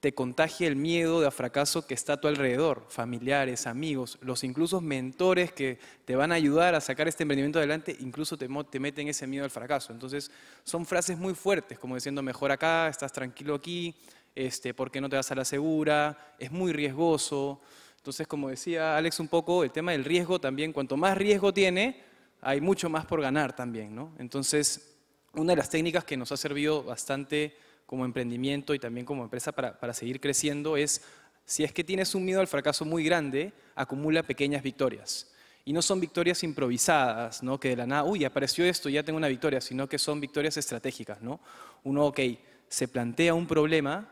Speaker 1: te contagia el miedo de fracaso que está a tu alrededor, familiares, amigos, los incluso mentores que te van a ayudar a sacar este emprendimiento adelante, incluso te, meten ese miedo al fracaso. Entonces, son frases muy fuertes, como diciendo, mejor acá, estás tranquilo aquí, este, ¿por qué no te vas a la segura? Es muy riesgoso. Entonces, como decía Alex un poco, el tema del riesgo también, cuanto más riesgo tiene, hay mucho más por ganar también, ¿no? Entonces, una de las técnicas que nos ha servido bastante como emprendimiento y también como empresa para, para seguir creciendo es, si es que tienes un miedo al fracaso muy grande, acumula pequeñas victorias. Y no son victorias improvisadas, ¿no? que de la nada, uy, apareció esto, ya tengo una victoria, sino que son victorias estratégicas. ¿no? Uno, ok, se plantea un problema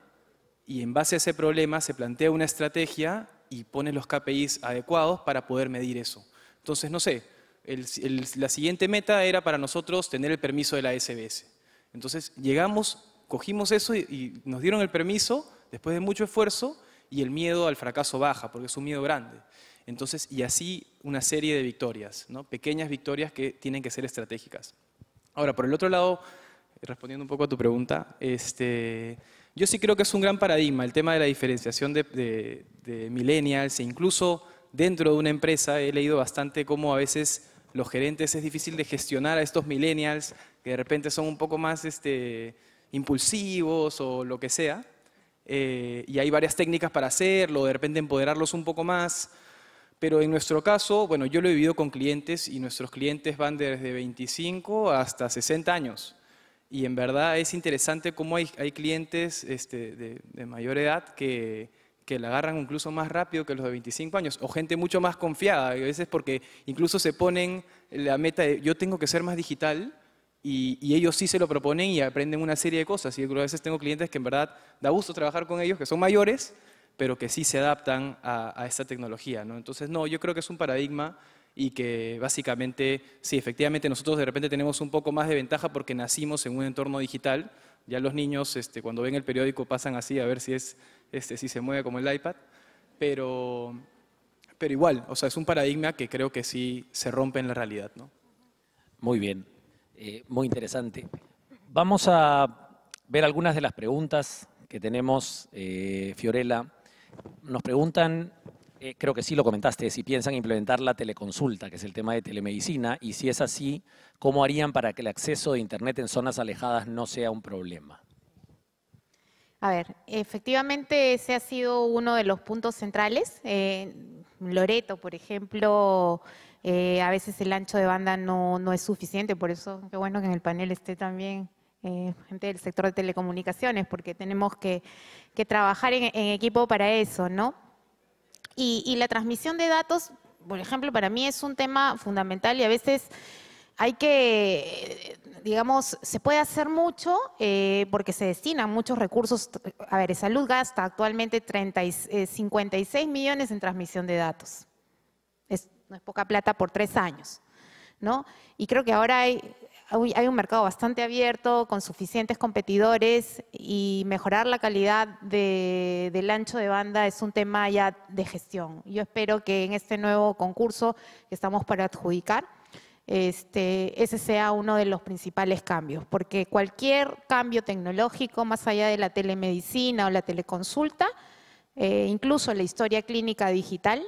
Speaker 1: y en base a ese problema se plantea una estrategia y pone los KPIs adecuados para poder medir eso. Entonces, no sé, la siguiente meta era para nosotros tener el permiso de la SBS. Entonces, llegamos cogimos eso y, nos dieron el permiso, después de mucho esfuerzo, y el miedo al fracaso baja, porque es un miedo grande. Entonces, y así una serie de victorias, ¿no? pequeñas victorias que tienen que ser estratégicas. Ahora, por el otro lado, respondiendo un poco a tu pregunta, este, yo sí creo que es un gran paradigma el tema de la diferenciación de, millennials e incluso dentro de una empresa he leído bastante cómo a veces los gerentes es difícil de gestionar a estos millennials que de repente son un poco más... Este, impulsivos o lo que sea. Eh, y hay varias técnicas para hacerlo, de repente empoderarlos un poco más. Pero en nuestro caso, bueno, yo lo he vivido con clientes y nuestros clientes van desde 25 hasta 60 años. Y en verdad es interesante cómo hay, clientes este, de, mayor edad que, que la agarran incluso más rápido que los de 25 años, o gente mucho más confiada, a veces porque incluso se ponen la meta de yo tengo que ser más digital, y, ellos sí se lo proponen y aprenden una serie de cosas. Y a veces tengo clientes que en verdad da gusto trabajar con ellos, que son mayores, pero que sí se adaptan a, esta tecnología. Entonces, no, yo creo que es un paradigma y que básicamente, sí, efectivamente nosotros de repente tenemos un poco más de ventaja porque nacimos en un entorno digital. Ya los niños este, cuando ven el periódico pasan así a ver si, es, este, si se mueve como el iPad. Pero, pero igual, o sea, es un paradigma que creo que sí se rompe en la realidad. Muy bien. Eh, muy interesante. Vamos a
Speaker 2: ver algunas de las preguntas que tenemos, eh, Fiorella. Nos preguntan, eh, creo que sí lo comentaste, si piensan implementar la teleconsulta, que es el tema de telemedicina, y si es así, ¿cómo harían para que el acceso de Internet en zonas alejadas no sea un problema?
Speaker 5: A ver, efectivamente ese ha sido uno de los puntos centrales. Loreto, por ejemplo, eh, a veces el ancho de banda no, no es suficiente, por eso qué bueno que en el panel esté también eh, gente del sector de telecomunicaciones, porque tenemos que, trabajar en, equipo para eso, ¿no? Y, la transmisión de datos, por ejemplo, para mí es un tema fundamental y a veces hay que, digamos, se puede hacer mucho eh, porque se destinan muchos recursos. A ver, Salud gasta actualmente 56 millones en transmisión de datos no es poca plata, por tres años. ¿no? Y creo que ahora hay, un mercado bastante abierto, con suficientes competidores y mejorar la calidad del ancho de banda es un tema ya de gestión. Yo espero que en este nuevo concurso que estamos para adjudicar, este, ese sea uno de los principales cambios, porque cualquier cambio tecnológico, más allá de la telemedicina o la teleconsulta, eh, incluso la historia clínica digital,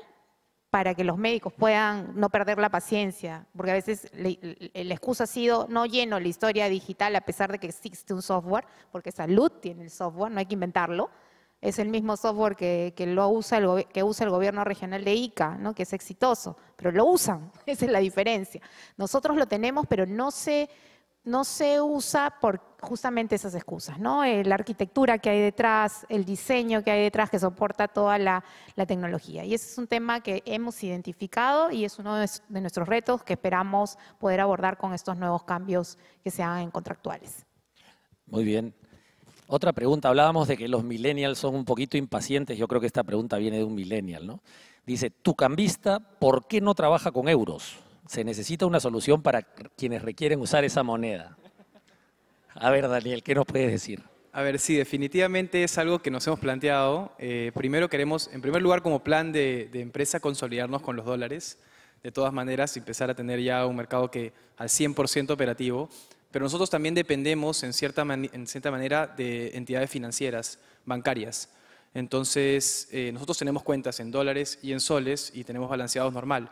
Speaker 5: para que los médicos puedan no perder la paciencia, porque a veces la excusa ha sido no lleno la historia digital a pesar de que existe un software, porque salud tiene el software, no hay que inventarlo. Es el mismo software que, lo usa el, que usa el gobierno regional de ICA, ¿no? que es exitoso, pero lo usan, esa es la diferencia. Nosotros lo tenemos, pero no se no se usa por justamente esas excusas, ¿no? Eh, la arquitectura que hay detrás, el diseño que hay detrás que soporta toda la, tecnología. Y ese es un tema que hemos identificado y es uno de, nuestros retos que esperamos poder abordar con estos nuevos cambios que se hagan en contractuales.
Speaker 2: Muy bien. Otra pregunta, hablábamos de que los millennials son un poquito impacientes, yo creo que esta pregunta viene de un millennial, ¿no? Dice, tu cambista, ¿por qué no trabaja con euros? se necesita
Speaker 1: una solución para quienes requieren usar esa moneda. A ver, Daniel, ¿qué nos puedes decir? A ver, sí, definitivamente es algo que nos hemos planteado. Eh, primero queremos, en primer lugar, como plan de, empresa, consolidarnos con los dólares. De todas maneras, empezar a tener ya un mercado que al 100% operativo. Pero nosotros también dependemos, en cierta, manera, de entidades financieras, bancarias. Entonces, eh, nosotros tenemos cuentas en dólares y en soles y tenemos balanceados normal.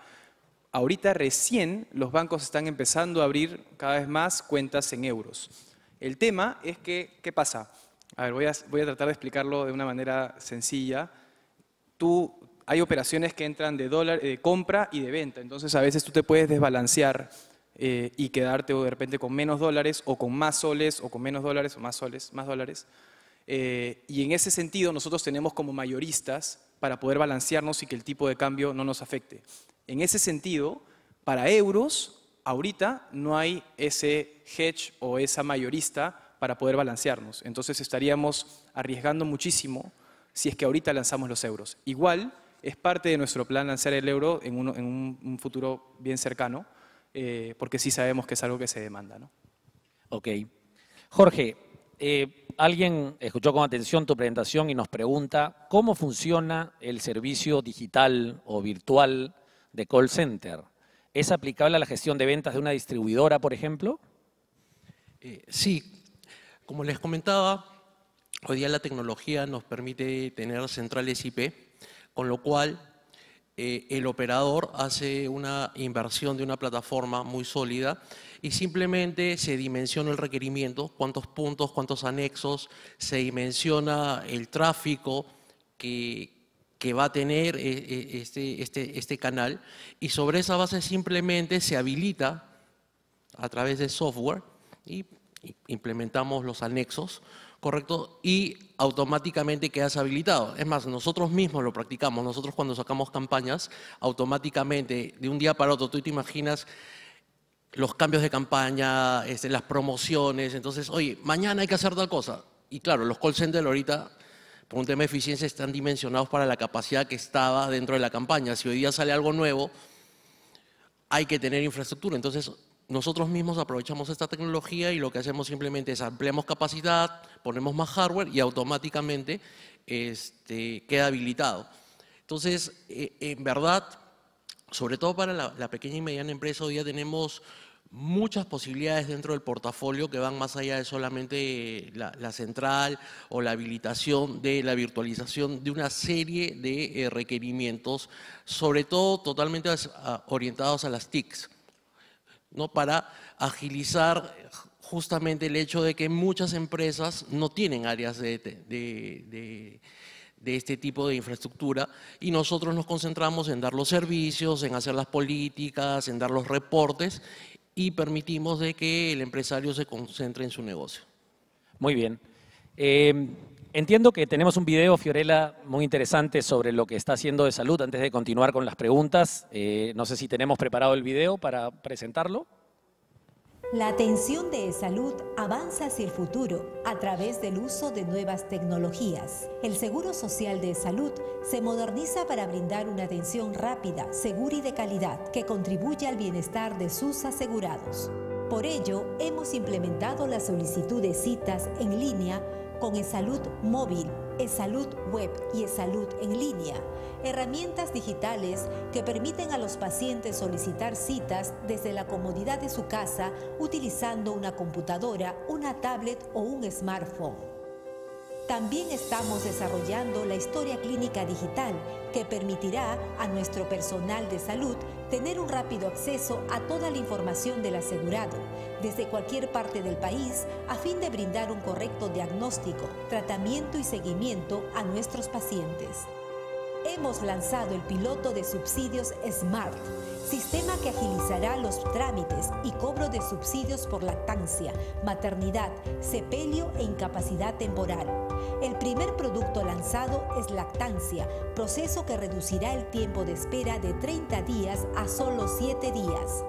Speaker 1: Ahorita recién los bancos están empezando a abrir cada vez más cuentas en euros. El tema es que, ¿qué pasa? A ver, voy a, tratar de explicarlo de una manera sencilla. Tú, hay operaciones que entran de, dólar, de compra y de venta, entonces a veces tú te puedes desbalancear eh, y quedarte de repente con menos dólares o con más soles o con menos dólares o más soles, más dólares. Eh, y en ese sentido nosotros tenemos como mayoristas para poder balancearnos y que el tipo de cambio no nos afecte. En ese sentido, para euros, ahorita no hay ese hedge o esa mayorista para poder balancearnos. Entonces estaríamos arriesgando muchísimo si es que ahorita lanzamos los euros. Igual es parte de nuestro plan lanzar el euro en, un, futuro bien cercano, eh, porque sí sabemos que es algo que se demanda. ¿no? Ok. Jorge,
Speaker 2: eh, alguien escuchó con atención tu presentación y nos pregunta cómo funciona el servicio digital o virtual de call center, ¿es aplicable a la gestión de ventas de una distribuidora, por ejemplo? Eh, sí.
Speaker 3: Como les comentaba, hoy día la tecnología nos permite tener centrales IP, con lo cual eh, el operador hace una inversión de una plataforma muy sólida y simplemente se dimensiona el requerimiento, cuántos puntos, cuántos anexos, se dimensiona el tráfico que, que va a tener eh, eh, este, este, este canal y sobre esa base simplemente se habilita a través de software y implementamos los anexos, ¿correcto? Y automáticamente quedas habilitado. Es más, nosotros mismos lo practicamos. Nosotros cuando sacamos campañas, automáticamente, de un día para otro, tú te imaginas los cambios de campaña, este, las promociones. Entonces, oye, mañana hay que hacer tal cosa. Y claro, los call centers ahorita por un tema de eficiencia están dimensionados para la capacidad que estaba dentro de la campaña. Si hoy día sale algo nuevo, hay que tener infraestructura. Entonces, nosotros mismos aprovechamos esta tecnología y lo que hacemos simplemente es ampliamos capacidad, ponemos más hardware y automáticamente este, queda habilitado. Entonces, eh, en verdad, sobre todo para la, la pequeña y mediana empresa, hoy día tenemos muchas posibilidades dentro del portafolio que van más allá de solamente la, central o la habilitación de la virtualización de una serie de eh, requerimientos, sobre todo totalmente orientados a las TICs, ¿no? para agilizar justamente el hecho de que muchas empresas no tienen áreas de, de este tipo de infraestructura y nosotros nos concentramos en dar los servicios, en hacer las políticas, en dar los reportes
Speaker 2: y permitimos de que el empresario se concentre en su negocio. Muy bien. Em, entiendo que tenemos un video, Fiorella, muy interesante sobre lo que está haciendo de salud. Antes de continuar con las preguntas, eh, no sé si tenemos preparado el video para presentarlo.
Speaker 6: La atención de salud avanza hacia el futuro a través del uso de nuevas tecnologías. El Seguro Social de Salud se moderniza para brindar una atención rápida, segura y de calidad que contribuye al bienestar de sus asegurados. Por ello, hemos implementado la solicitud de citas en línea con eSalud Móvil, eSalud Web y eSalud en línea, herramientas digitales que permiten a los pacientes solicitar citas desde la comodidad de su casa utilizando una computadora, una tablet o un smartphone. También estamos desarrollando la historia clínica digital que permitirá a nuestro personal de salud tener un rápido acceso a toda la información del asegurado desde cualquier parte del país a fin de brindar un correcto diagnóstico, tratamiento y seguimiento a nuestros pacientes. Hemos lanzado el piloto de subsidios SMART sistema que agilizará los trámites y cobro de subsidios por lactancia, maternidad, sepelio e incapacidad temporal. El primer producto lanzado es lactancia, proceso que reducirá el tiempo de espera de 30 días a solo 7 días.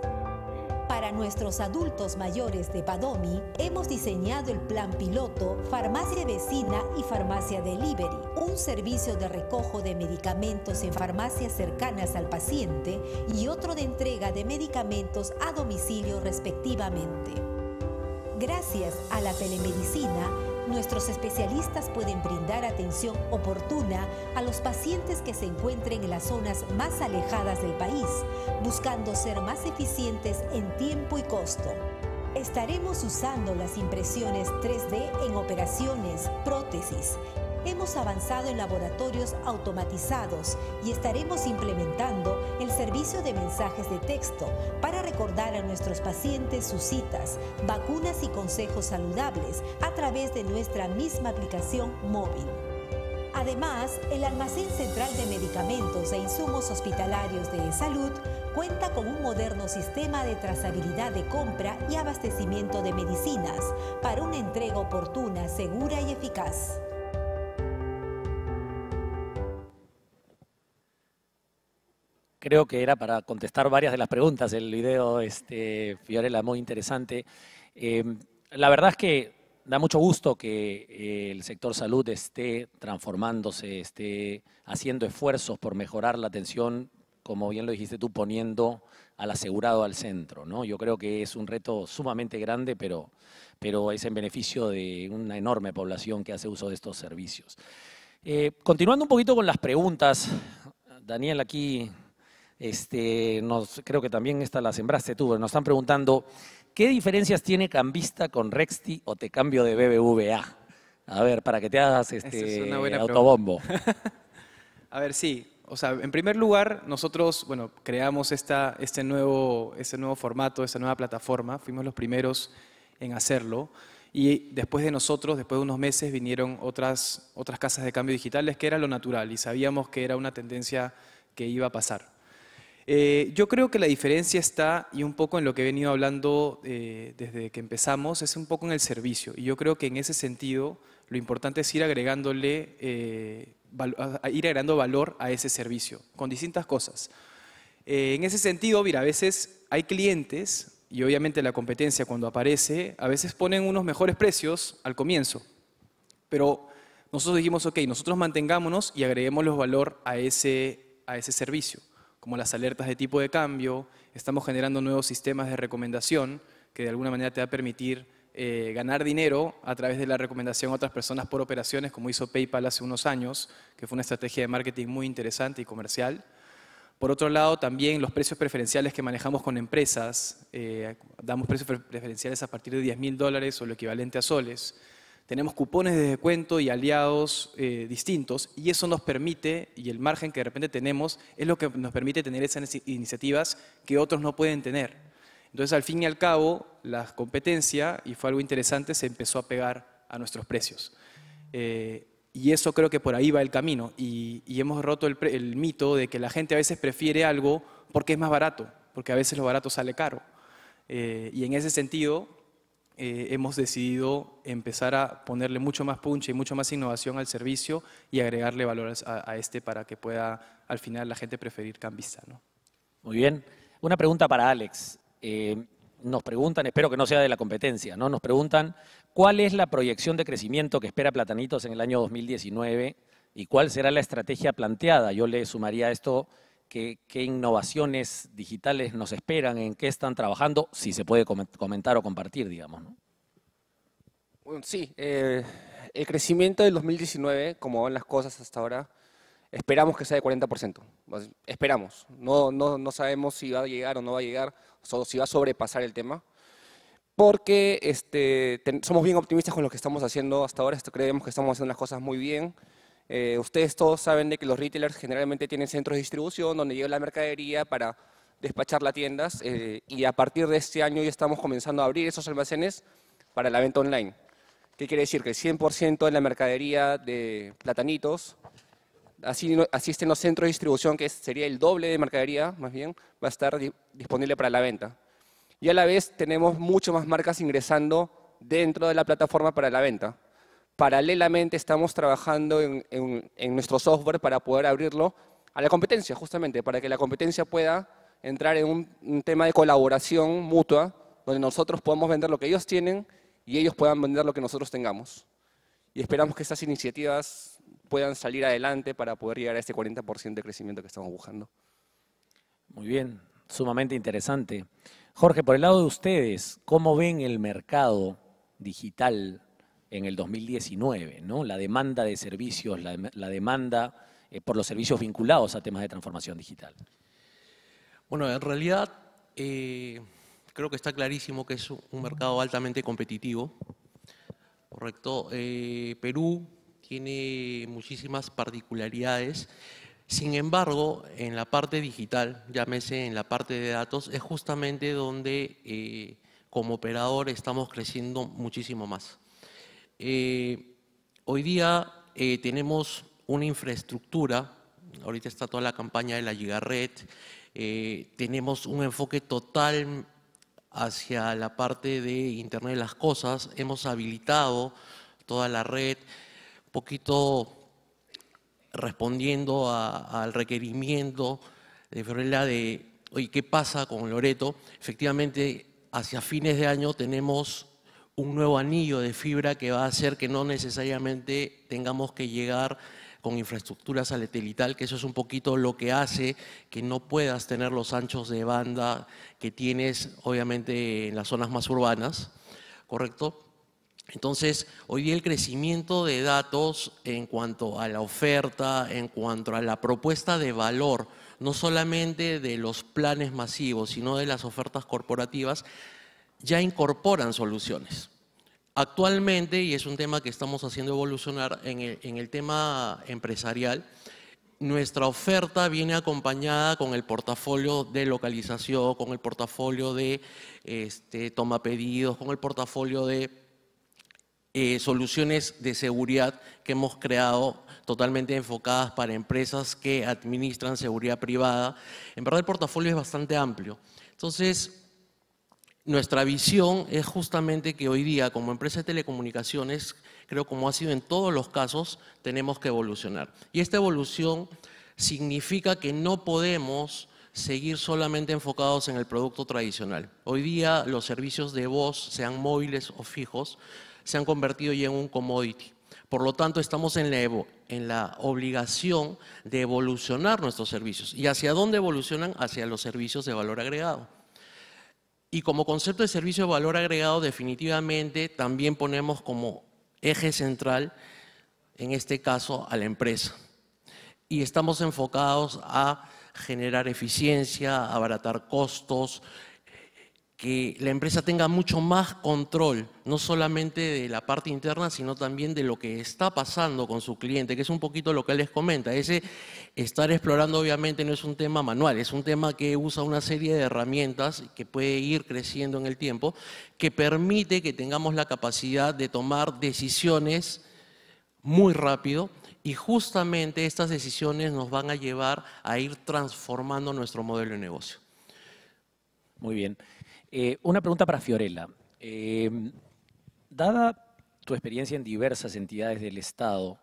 Speaker 6: Para nuestros adultos mayores de Padomi, hemos diseñado el plan piloto Farmacia Vecina y Farmacia Delivery, un servicio de recojo de medicamentos en farmacias cercanas al paciente y otro de entrega de medicamentos a domicilio respectivamente. Gracias a la telemedicina, Nuestros especialistas pueden brindar atención oportuna a los pacientes que se encuentren en las zonas más alejadas del país, buscando ser más eficientes en tiempo y costo. Estaremos usando las impresiones 3D en operaciones, prótesis, hemos avanzado en laboratorios automatizados y estaremos implementando el servicio de mensajes de texto para recordar a nuestros pacientes sus citas, vacunas y consejos saludables a través de nuestra misma aplicación móvil. Además, el Almacén Central de Medicamentos e Insumos Hospitalarios de Salud cuenta con un moderno sistema de trazabilidad de compra y abastecimiento de medicinas para una entrega oportuna, segura y eficaz.
Speaker 2: creo que era para contestar varias de las preguntas. El video, este, Fiorella, muy interesante. Em, la verdad es que da mucho gusto que eh, el sector salud esté transformándose, esté haciendo esfuerzos por mejorar la atención, como bien lo dijiste tú, poniendo al asegurado al centro. ¿no? Yo creo que es un reto sumamente grande, pero, pero es en beneficio de una enorme población que hace uso de estos servicios. Eh, continuando un poquito con las preguntas, Daniel aquí este, creo que también esta la sembraste tú, nos están preguntando, ¿qué diferencias tiene Cambista con Rexti o te cambio de BBVA? A ver, para que te hagas este es autobombo.
Speaker 1: A ver, sí. O sea, en primer lugar, nosotros, bueno, creamos este, este, nuevo, formato, esta nueva plataforma. Fuimos los primeros en hacerlo. Y después de nosotros, después de unos meses, vinieron otras casas de cambio digitales, que era lo natural y sabíamos que era una tendencia que iba a pasar. Eh, yo creo que la diferencia está, y un poco en lo que he venido hablando eh, desde que empezamos, es un poco en el servicio. Y yo creo que en ese sentido lo importante es ir agregándole, eh, ir agregando valor a ese servicio, con distintas cosas. en ese sentido, mira, a veces hay clientes, y obviamente la competencia cuando aparece, a veces ponen unos mejores precios al comienzo, pero nosotros dijimos, ok, nosotros mantengámonos y agreguemos los valor a ese, a ese servicio como las alertas de tipo de cambio, estamos generando nuevos sistemas de recomendación que de alguna manera te va a permitir eh, ganar dinero a través de la recomendación a otras personas por operaciones, como hizo PayPal hace unos años, que fue una estrategia de marketing muy interesante y comercial. Por otro lado, también los precios preferenciales que manejamos con empresas, eh, damos precios preferenciales a partir de 10 mil dólares o lo equivalente a soles. Tenemos cupones de descuento y aliados eh, distintos y eso nos permite, y el margen que de repente tenemos, es lo que nos permite tener esas iniciativas que otros no pueden tener. Entonces, al fin y al cabo, la competencia, y fue algo interesante, se empezó a pegar a nuestros precios. Eh, y eso creo que por ahí va el camino. Y, hemos roto el, mito de que la gente a veces prefiere algo porque es más barato, porque a veces lo barato sale caro. Eh, y en ese sentido, eh, hemos decidido empezar a ponerle mucho más punch y mucho más innovación al servicio y agregarle valor a, este para que pueda al final la gente preferir Cambista.
Speaker 2: Muy bien. Una pregunta para Alex. Eh, nos preguntan, espero que no sea de la competencia, ¿no? Nos preguntan cuál es la proyección de crecimiento que espera Platanitos en el año 2019 y cuál será la estrategia planteada. Yo le sumaría esto qué, innovaciones digitales nos esperan, en qué están trabajando, si se puede comentar o compartir, digamos.
Speaker 4: sí, eh, el crecimiento del 2019, como van las cosas hasta ahora, esperamos que sea de 40%. Esperamos. No, no, no sabemos si va a llegar o no va a llegar, o si va a sobrepasar el tema. Porque este, somos bien optimistas con lo que estamos haciendo hasta ahora. creemos que estamos haciendo las cosas muy bien. Eh, ustedes todos saben de que los retailers generalmente tienen centros de distribución donde llega la mercadería para despachar las tiendas eh, y a partir de este año ya estamos comenzando a abrir esos almacenes para la venta online. ¿Qué quiere decir? Que el 100% de la mercadería de platanitos así, estén los centros de distribución, que sería el doble de mercadería, más bien, va a estar disponible para la venta. Y a la vez tenemos mucho más marcas ingresando dentro de la plataforma para la venta paralelamente estamos trabajando en, nuestro software para poder abrirlo a la competencia, justamente, para que la competencia pueda entrar en un, tema de colaboración mutua, donde nosotros podamos vender lo que ellos tienen y ellos puedan vender lo que nosotros tengamos. Y esperamos que estas iniciativas puedan salir adelante para poder llegar a este 40% de crecimiento que estamos buscando. Muy bien, sumamente interesante.
Speaker 2: Jorge, por el lado de ustedes, ¿cómo ven el mercado digital en el 2019, ¿no? La demanda de servicios, la, demanda eh, por los servicios vinculados a temas de transformación digital.
Speaker 3: Bueno, en realidad eh, creo que está clarísimo que es un mercado altamente competitivo. Correcto. Eh, Perú tiene muchísimas particularidades. Sin embargo, en la parte digital, llámese en la parte de datos, es justamente donde como operador estamos creciendo muchísimo más. Eh, hoy día eh, tenemos una infraestructura, ahorita está toda la campaña de la GigaRed, eh, tenemos un enfoque total hacia la parte de Internet de las Cosas, hemos habilitado toda la red, un poquito respondiendo al requerimiento de Fiorella de, oye, ¿qué pasa con Loreto? Efectivamente, hacia fines de año tenemos un nuevo anillo de fibra que va a hacer que no necesariamente tengamos que llegar con infraestructuras satelital, que eso es un poquito lo que hace que no puedas tener los anchos de banda que tienes obviamente en las zonas más urbanas, ¿correcto? Entonces, hoy día el crecimiento de datos en cuanto a la oferta, en cuanto a la propuesta de valor, no solamente de los planes masivos, sino de las ofertas corporativas, ya incorporan soluciones. Actualmente, y es un tema que estamos haciendo evolucionar en el, tema empresarial, nuestra oferta viene acompañada con el portafolio de localización, con el portafolio de este, toma pedidos, con el portafolio de eh, soluciones de seguridad que hemos creado totalmente enfocadas para empresas que administran seguridad privada. En verdad el portafolio es bastante amplio. Entonces, nuestra visión es justamente que hoy día, como empresa de telecomunicaciones, creo como ha sido en todos los casos, tenemos que evolucionar. Y esta evolución significa que no podemos seguir solamente enfocados en el producto tradicional. Hoy día los servicios de voz, sean móviles o fijos, se han convertido ya en un commodity. Por lo tanto, estamos en la, en la, obligación de evolucionar nuestros servicios. ¿Y hacia dónde evolucionan? Hacia los servicios de valor agregado. Y como concepto de servicio de valor agregado, definitivamente también ponemos como eje central, en este caso, a la empresa. Y estamos enfocados a generar eficiencia, abaratar costos, que la empresa tenga mucho más control, no solamente de la parte interna, sino también de lo que está pasando con su cliente, que es un poquito lo que les comenta. Ese estar explorando obviamente no es un tema manual, es un tema que usa una serie de herramientas que puede ir creciendo en el tiempo, que permite que tengamos la capacidad de tomar decisiones muy rápido y justamente estas decisiones nos van a llevar
Speaker 2: a ir transformando nuestro modelo de negocio. Muy bien. Eh, una pregunta para Fiorella. Eh, dada tu experiencia en diversas entidades del Estado,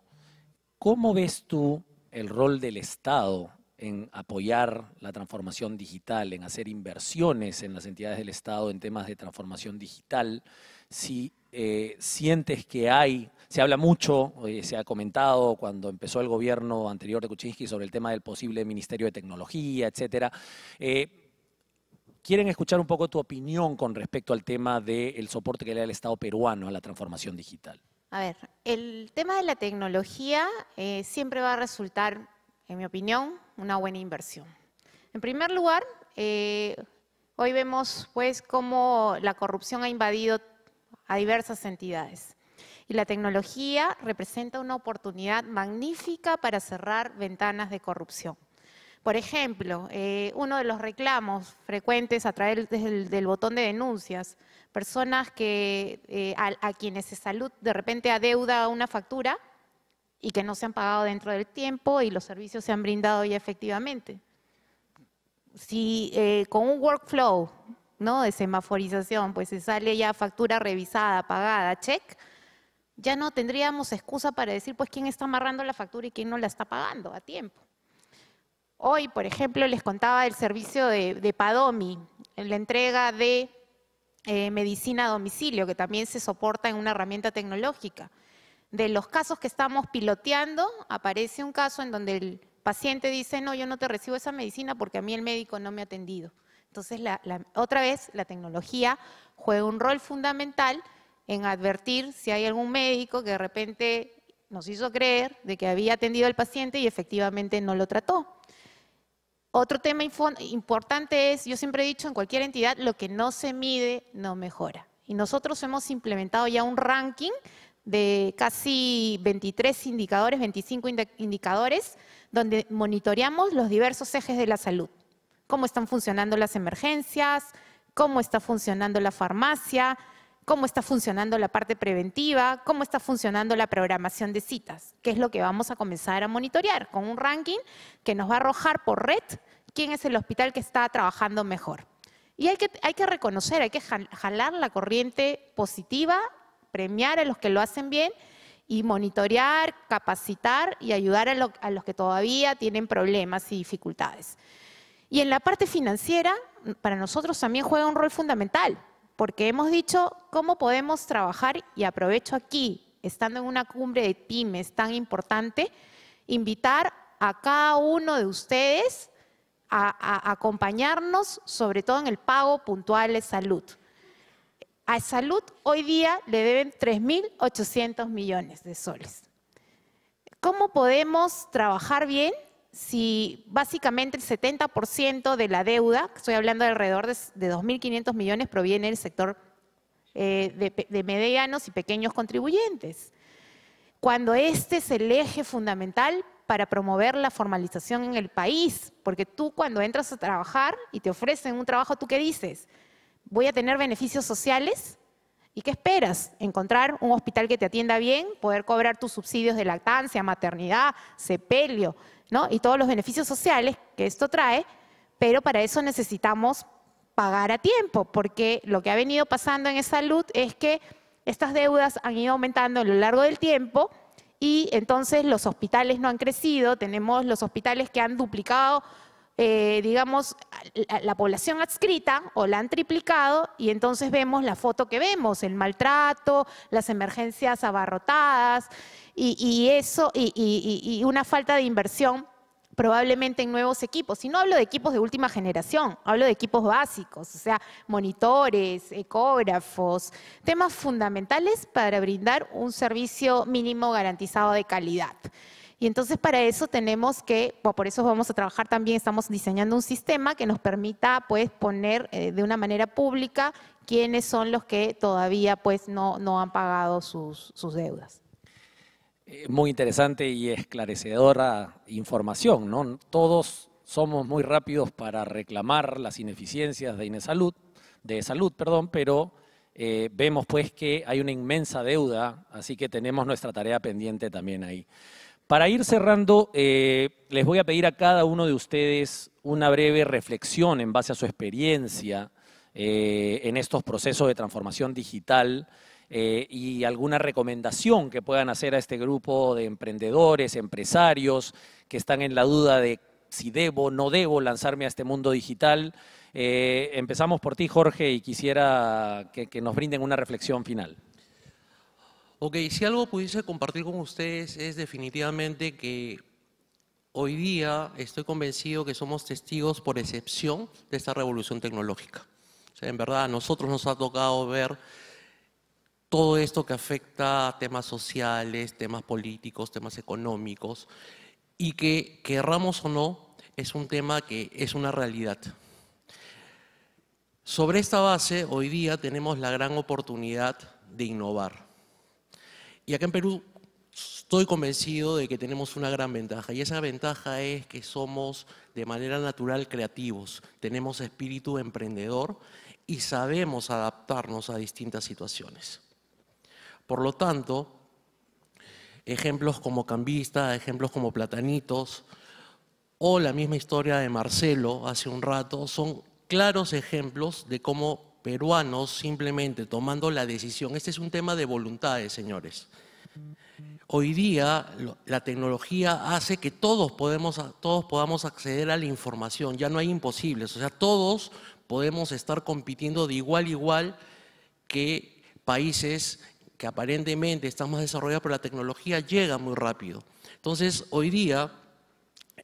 Speaker 2: ¿cómo ves tú el rol del Estado en apoyar la transformación digital, en hacer inversiones en las entidades del Estado en temas de transformación digital? Si eh, sientes que hay, se habla mucho, se ha comentado cuando empezó el gobierno anterior de Kuczynski sobre el tema del posible Ministerio de Tecnología, etcétera quieren escuchar un poco tu opinión con respecto al tema del soporte que le da el Estado peruano a la transformación digital.
Speaker 5: A ver, el tema de la tecnología eh, siempre va a resultar, en mi opinión, una buena inversión. En primer lugar, eh, hoy vemos pues cómo la corrupción ha invadido a diversas entidades. Y la tecnología representa una oportunidad magnífica para cerrar ventanas de corrupción. Por ejemplo, eh, uno de los reclamos frecuentes a través del, botón de denuncias, personas que, eh, a, quienes se salud de repente adeuda una factura y que no se han pagado dentro del tiempo y los servicios se han brindado ya efectivamente. Si eh, con un workflow de semaforización, pues se sale ya factura revisada, pagada, check, ya no tendríamos excusa para decir pues quién está amarrando la factura y quién no la está pagando a tiempo. Hoy, por ejemplo, les contaba del servicio de, Padomi, la entrega de eh, medicina a domicilio, que también se soporta en una herramienta tecnológica. De los casos que estamos piloteando, aparece un caso en donde el paciente dice, no, yo no te recibo esa medicina porque a mí el médico no me ha atendido. Entonces, otra vez, la tecnología juega un rol fundamental en advertir si hay algún médico que de repente nos hizo creer de que había atendido al paciente y efectivamente no lo trató. Otro tema importante es, yo siempre he dicho, en cualquier entidad, lo que no se mide no mejora. Y nosotros hemos implementado ya un ranking de casi 23 indicadores, 25 indicadores, donde monitoreamos los diversos ejes de la salud. Cómo están funcionando las emergencias, cómo está funcionando la farmacia, cómo está funcionando la parte preventiva, cómo está funcionando la programación de citas, qué es lo que vamos a comenzar a monitorear con un ranking que nos va a arrojar por red quién es el hospital que está trabajando mejor. Y hay que, reconocer, hay que jalar la corriente positiva, premiar a los que lo hacen bien y monitorear, capacitar y ayudar a los que todavía tienen problemas y dificultades. Y en la parte financiera, para nosotros también juega un rol fundamental porque hemos dicho cómo podemos trabajar y aprovecho aquí, estando en una cumbre de pymes tan importante, invitar a cada uno de ustedes a, acompañarnos, sobre todo en el pago puntual de salud. A salud hoy día le deben 3.800 millones de soles. ¿Cómo podemos trabajar bien si básicamente el 70% de la deuda, estoy hablando de alrededor de, 2.500 millones, proviene del sector eh, de medianos y pequeños contribuyentes, cuando este es el eje fundamental para promover la formalización en el país, porque tú cuando entras a trabajar y te ofrecen un trabajo, ¿tú qué dices? ¿Voy a tener beneficios sociales? ¿Y qué esperas? Encontrar un hospital que te atienda bien, poder cobrar tus subsidios de lactancia, maternidad, sepelio, ¿no? Y todos los beneficios sociales que esto trae, pero para eso necesitamos pagar a tiempo, porque lo que ha venido pasando en salud es que estas deudas han ido aumentando a lo largo del tiempo y entonces los hospitales no han crecido, tenemos los hospitales que han duplicado eh, digamos, la población adscrita o la han triplicado y entonces vemos la foto que vemos, el maltrato, las emergencias abarrotadas y, eso, y una falta de inversión probablemente en nuevos equipos. Y no hablo de equipos de última generación, hablo de equipos básicos, o sea, monitores, ecógrafos, temas fundamentales para brindar un servicio mínimo garantizado de calidad. Y entonces para eso tenemos que, por eso vamos a trabajar también, estamos diseñando un sistema que nos permita pues, poner eh, de una manera pública quiénes son los que todavía pues no, han pagado sus, deudas.
Speaker 2: Eh, muy interesante y esclarecedora información, ¿no? Todos somos muy rápidos para reclamar las ineficiencias de de salud, perdón, pero eh, vemos pues que hay una inmensa deuda, así que tenemos nuestra tarea pendiente también ahí. Para ir cerrando, eh, les voy a pedir a cada uno de ustedes una breve reflexión en base a su experiencia eh, en estos procesos de transformación digital eh, y alguna recomendación que puedan hacer a este grupo de emprendedores, empresarios que están en la duda de si debo, o no debo lanzarme a este mundo digital. empezamos por ti, Jorge, y quisiera que nos brinden una reflexión final. Ok, si algo pudiese compartir
Speaker 3: con ustedes es definitivamente que hoy día estoy convencido que somos testigos por excepción de esta revolución tecnológica. O sea, en verdad, a nosotros nos ha tocado ver todo esto que afecta a temas sociales, temas políticos, temas económicos, y que, querramos o no, es un tema que es una realidad. Sobre esta base, hoy día tenemos la gran oportunidad de innovar. Y acá en Perú estoy convencido de que tenemos una gran ventaja y esa ventaja es que somos de manera natural creativos, tenemos espíritu emprendedor y sabemos adaptarnos a distintas situaciones. Por lo tanto, ejemplos como Cambista, ejemplos como Platanitos o la misma historia de Marcelo hace un rato son claros ejemplos de cómo peruanos simplemente tomando la decisión. Este es un tema de voluntades, señores. Hoy día la tecnología hace que todos, podemos, todos podamos acceder a la información, ya no hay imposibles, o sea, todos podemos estar compitiendo de igual a igual que países que aparentemente estamos más desarrollados, pero la tecnología llega muy rápido. Entonces, hoy día,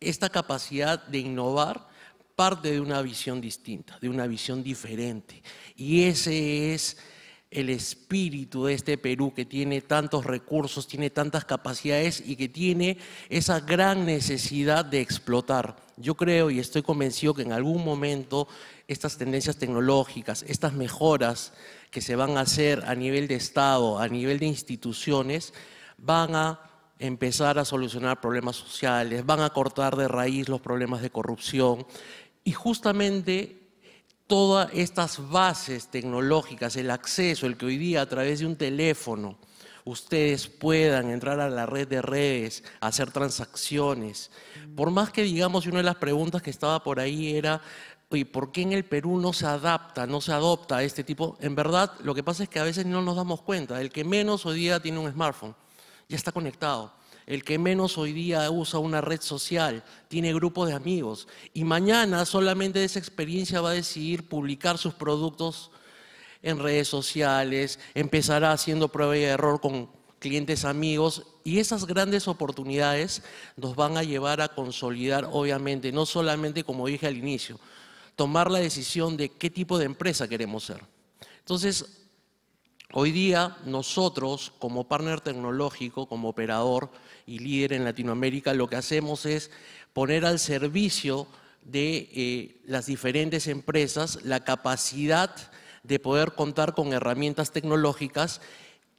Speaker 3: esta capacidad de innovar parte de una visión distinta, de una visión diferente. Y ese es el espíritu de este Perú que tiene tantos recursos, tiene tantas capacidades y que tiene esa gran necesidad de explotar. Yo creo y estoy convencido que en algún momento estas tendencias tecnológicas, estas mejoras que se van a hacer a nivel de Estado, a nivel de instituciones, van a empezar a solucionar problemas sociales, van a cortar de raíz los problemas de corrupción, y justamente todas estas bases tecnológicas, el acceso, el que hoy día a través de un teléfono ustedes puedan entrar a la red de redes, hacer transacciones. Por más que digamos, y una de las preguntas que estaba por ahí era, ¿y por qué en el Perú no se adapta, no se adopta a este tipo? En verdad, lo que pasa es que a veces no nos damos cuenta. El que menos hoy día tiene un smartphone, ya está conectado el que menos hoy día usa una red social, tiene grupos de amigos y mañana solamente esa experiencia va a decidir publicar sus productos en redes sociales, empezará haciendo prueba y error con clientes amigos y esas grandes oportunidades nos van a llevar a consolidar, obviamente, no solamente como dije al inicio, tomar la decisión de qué tipo de empresa queremos ser. Entonces, Hoy día nosotros, como partner tecnológico, como operador y líder en Latinoamérica, lo que hacemos es poner al servicio de eh, las diferentes empresas la capacidad de poder contar con herramientas tecnológicas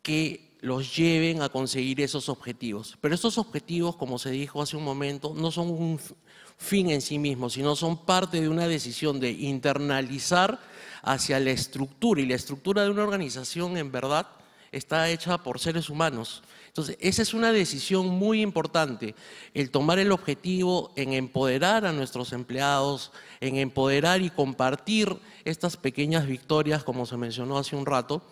Speaker 3: que los lleven a conseguir esos objetivos. Pero esos objetivos, como se dijo hace un momento, no son un fin en sí mismo, sino son parte de una decisión de internalizar hacia la estructura y la estructura de una organización en verdad está hecha por seres humanos. Entonces, esa es una decisión muy importante, el tomar el objetivo en empoderar a nuestros empleados, en empoderar y compartir estas pequeñas victorias, como se mencionó hace un rato,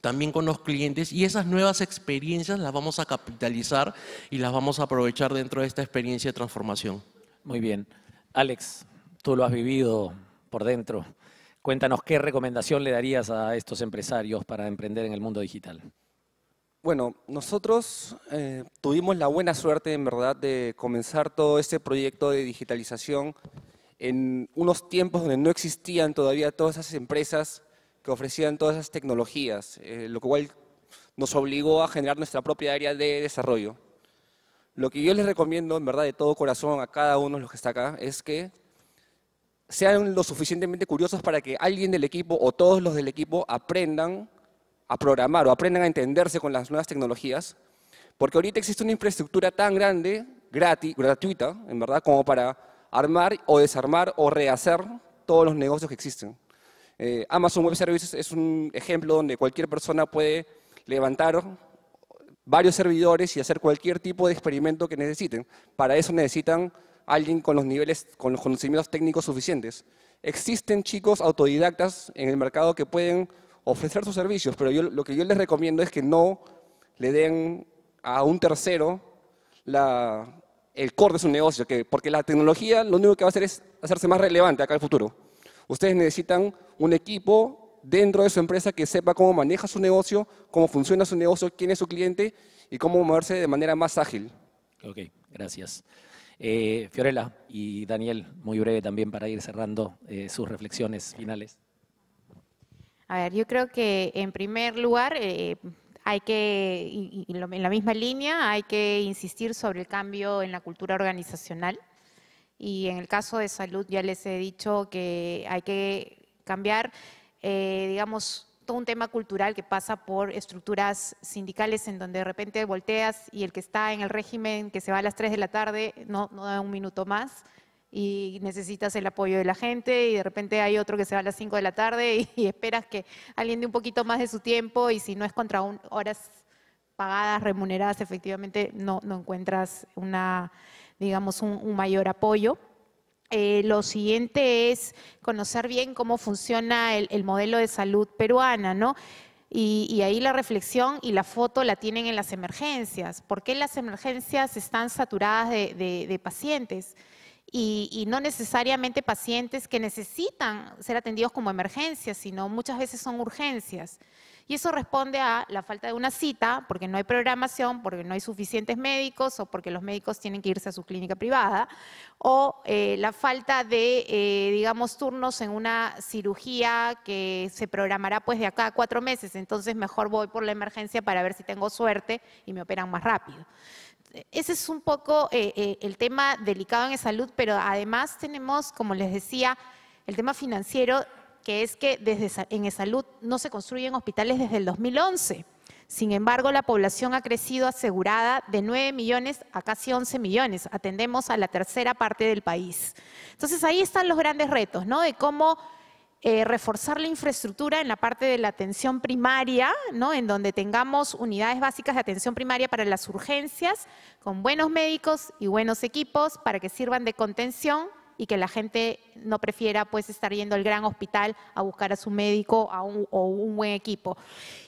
Speaker 3: también con los clientes y esas nuevas experiencias las vamos a
Speaker 2: capitalizar y las vamos a aprovechar dentro de esta experiencia de transformación. Muy bien. Alex, tú lo has vivido por dentro. Cuéntanos qué recomendación le darías
Speaker 4: a estos empresarios para emprender en el mundo digital. Bueno, nosotros eh, tuvimos la buena suerte, en verdad, de comenzar todo este proyecto de digitalización en unos tiempos donde no existían todavía todas esas empresas que ofrecían todas esas tecnologías, eh, lo cual nos obligó a generar nuestra propia área de desarrollo. Lo que yo les recomiendo, en verdad, de todo corazón a cada uno de los que está acá, es que sean lo suficientemente curiosos para que alguien del equipo o todos los del equipo aprendan a programar o aprendan a entenderse con las nuevas tecnologías, porque ahorita existe una infraestructura tan grande, gratis, gratuita, en verdad, como para armar o desarmar o rehacer todos los negocios que existen. Eh, Amazon Web Services es un ejemplo donde cualquier persona puede levantar varios servidores y hacer cualquier tipo de experimento que necesiten. Para eso necesitan alguien con los niveles, con los conocimientos técnicos suficientes. Existen chicos autodidactas en el mercado que pueden ofrecer sus servicios, pero yo, lo que yo les recomiendo es que no le den a un tercero el core de su negocio, porque la tecnología lo único que va a hacer es hacerse más relevante acá en el futuro. Ustedes necesitan un equipo dentro de su empresa que sepa cómo maneja su negocio, cómo funciona su negocio, quién es su cliente y cómo moverse de manera más ágil.
Speaker 5: Ok,
Speaker 2: gracias. Eh, Fiorella y Daniel, muy breve también para ir cerrando eh, sus reflexiones finales.
Speaker 5: A ver, yo creo que en primer lugar eh, hay que, en la misma línea, hay que insistir sobre el cambio en la cultura organizacional. Y en el caso de salud ya les he dicho que hay que cambiar, eh, digamos, todo un tema cultural que pasa por estructuras sindicales en donde de repente volteas y el que está en el régimen, que se va a las 3 de la tarde, no, da un minuto más y necesitas el apoyo de la gente y de repente hay otro que se va a las 5 de la tarde y, esperas que alguien dé un poquito más de su tiempo y si no es contra horas pagadas, remuneradas, efectivamente no, no encuentras una, digamos, un mayor apoyo. Eh, lo siguiente es conocer bien cómo funciona el, modelo de salud peruana, ¿no? Y, ahí la reflexión y la foto la tienen en las emergencias. ¿Por qué las emergencias están saturadas de, pacientes? y, no necesariamente pacientes que necesitan ser atendidos como emergencias, sino muchas veces son urgencias. Y eso responde a la falta de una cita, porque no hay programación, porque no hay suficientes médicos o porque los médicos tienen que irse a su clínica privada, o eh, la falta de, eh, digamos, turnos en una cirugía que se programará pues de acá a cuatro meses, entonces mejor voy por la emergencia para ver si tengo suerte y me operan más rápido ese es un poco eh, el tema delicado en salud, pero además tenemos, como les decía, el tema financiero que es que desde, en salud no se construyen hospitales desde el 2011. Sin embargo, la población ha crecido asegurada de 9 millones a casi 11 millones. Atendemos a la tercera parte del país. Entonces, ahí están los grandes retos, ¿no? De cómo eh, reforzar la infraestructura en la parte de la atención primaria, ¿no? en donde tengamos unidades básicas de atención primaria para las urgencias, con buenos médicos y buenos equipos para que sirvan de contención y que la gente no prefiera pues estar yendo al gran hospital a buscar a su médico a un, o un buen equipo.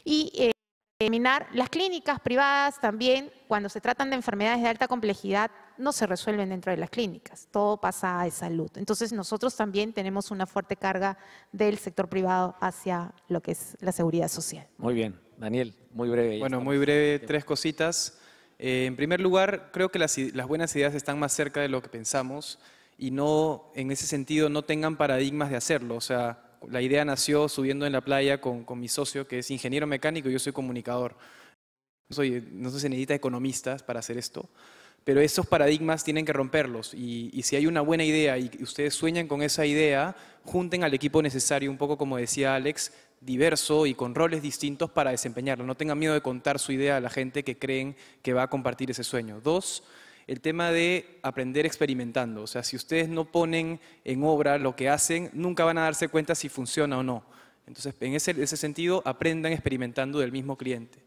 Speaker 5: Y eh, terminar, las clínicas privadas también, cuando se tratan de enfermedades de alta complejidad, no se resuelven dentro de las clínicas, todo pasa a salud. Entonces nosotros también tenemos una fuerte carga del sector privado hacia lo que es la seguridad social.
Speaker 1: Muy bien, Daniel, muy breve. Bueno, muy breve, tres cositas. Eh, en primer lugar, creo que las buenas ideas están más cerca de lo que pensamos y no, en ese sentido, no tengan paradigmas de hacerlo. O sea, la idea nació subiendo en la playa con, con mi socio, que es ingeniero mecánico, y yo soy comunicador. Soy, no se necesita economistas para hacer esto, pero esos paradigmas tienen que romperlos. Y, y, si hay una buena idea y ustedes sueñan con esa idea, junten al equipo necesario, un poco como decía Alex, diverso y con roles distintos para desempeñarlo. No tengan miedo de contar su idea a la gente que creen que va a compartir ese sueño. Dos, el tema de aprender experimentando. O sea, si ustedes no ponen en obra lo que hacen, nunca van a darse cuenta si funciona o no. Entonces, en ese, sentido, aprendan experimentando del mismo cliente.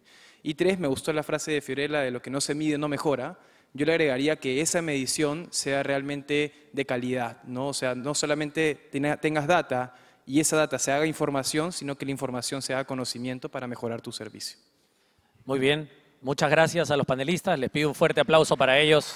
Speaker 1: Y tres, me gustó la frase de Fiorella de lo que no se mide no mejora. Yo le agregaría que esa medición sea realmente de calidad, ¿no? O sea, no solamente tengas data y esa data se haga información, sino que la información se haga conocimiento para mejorar tu servicio. Muy bien, Muchas gracias a los panelistas. Les pido un fuerte aplauso para ellos.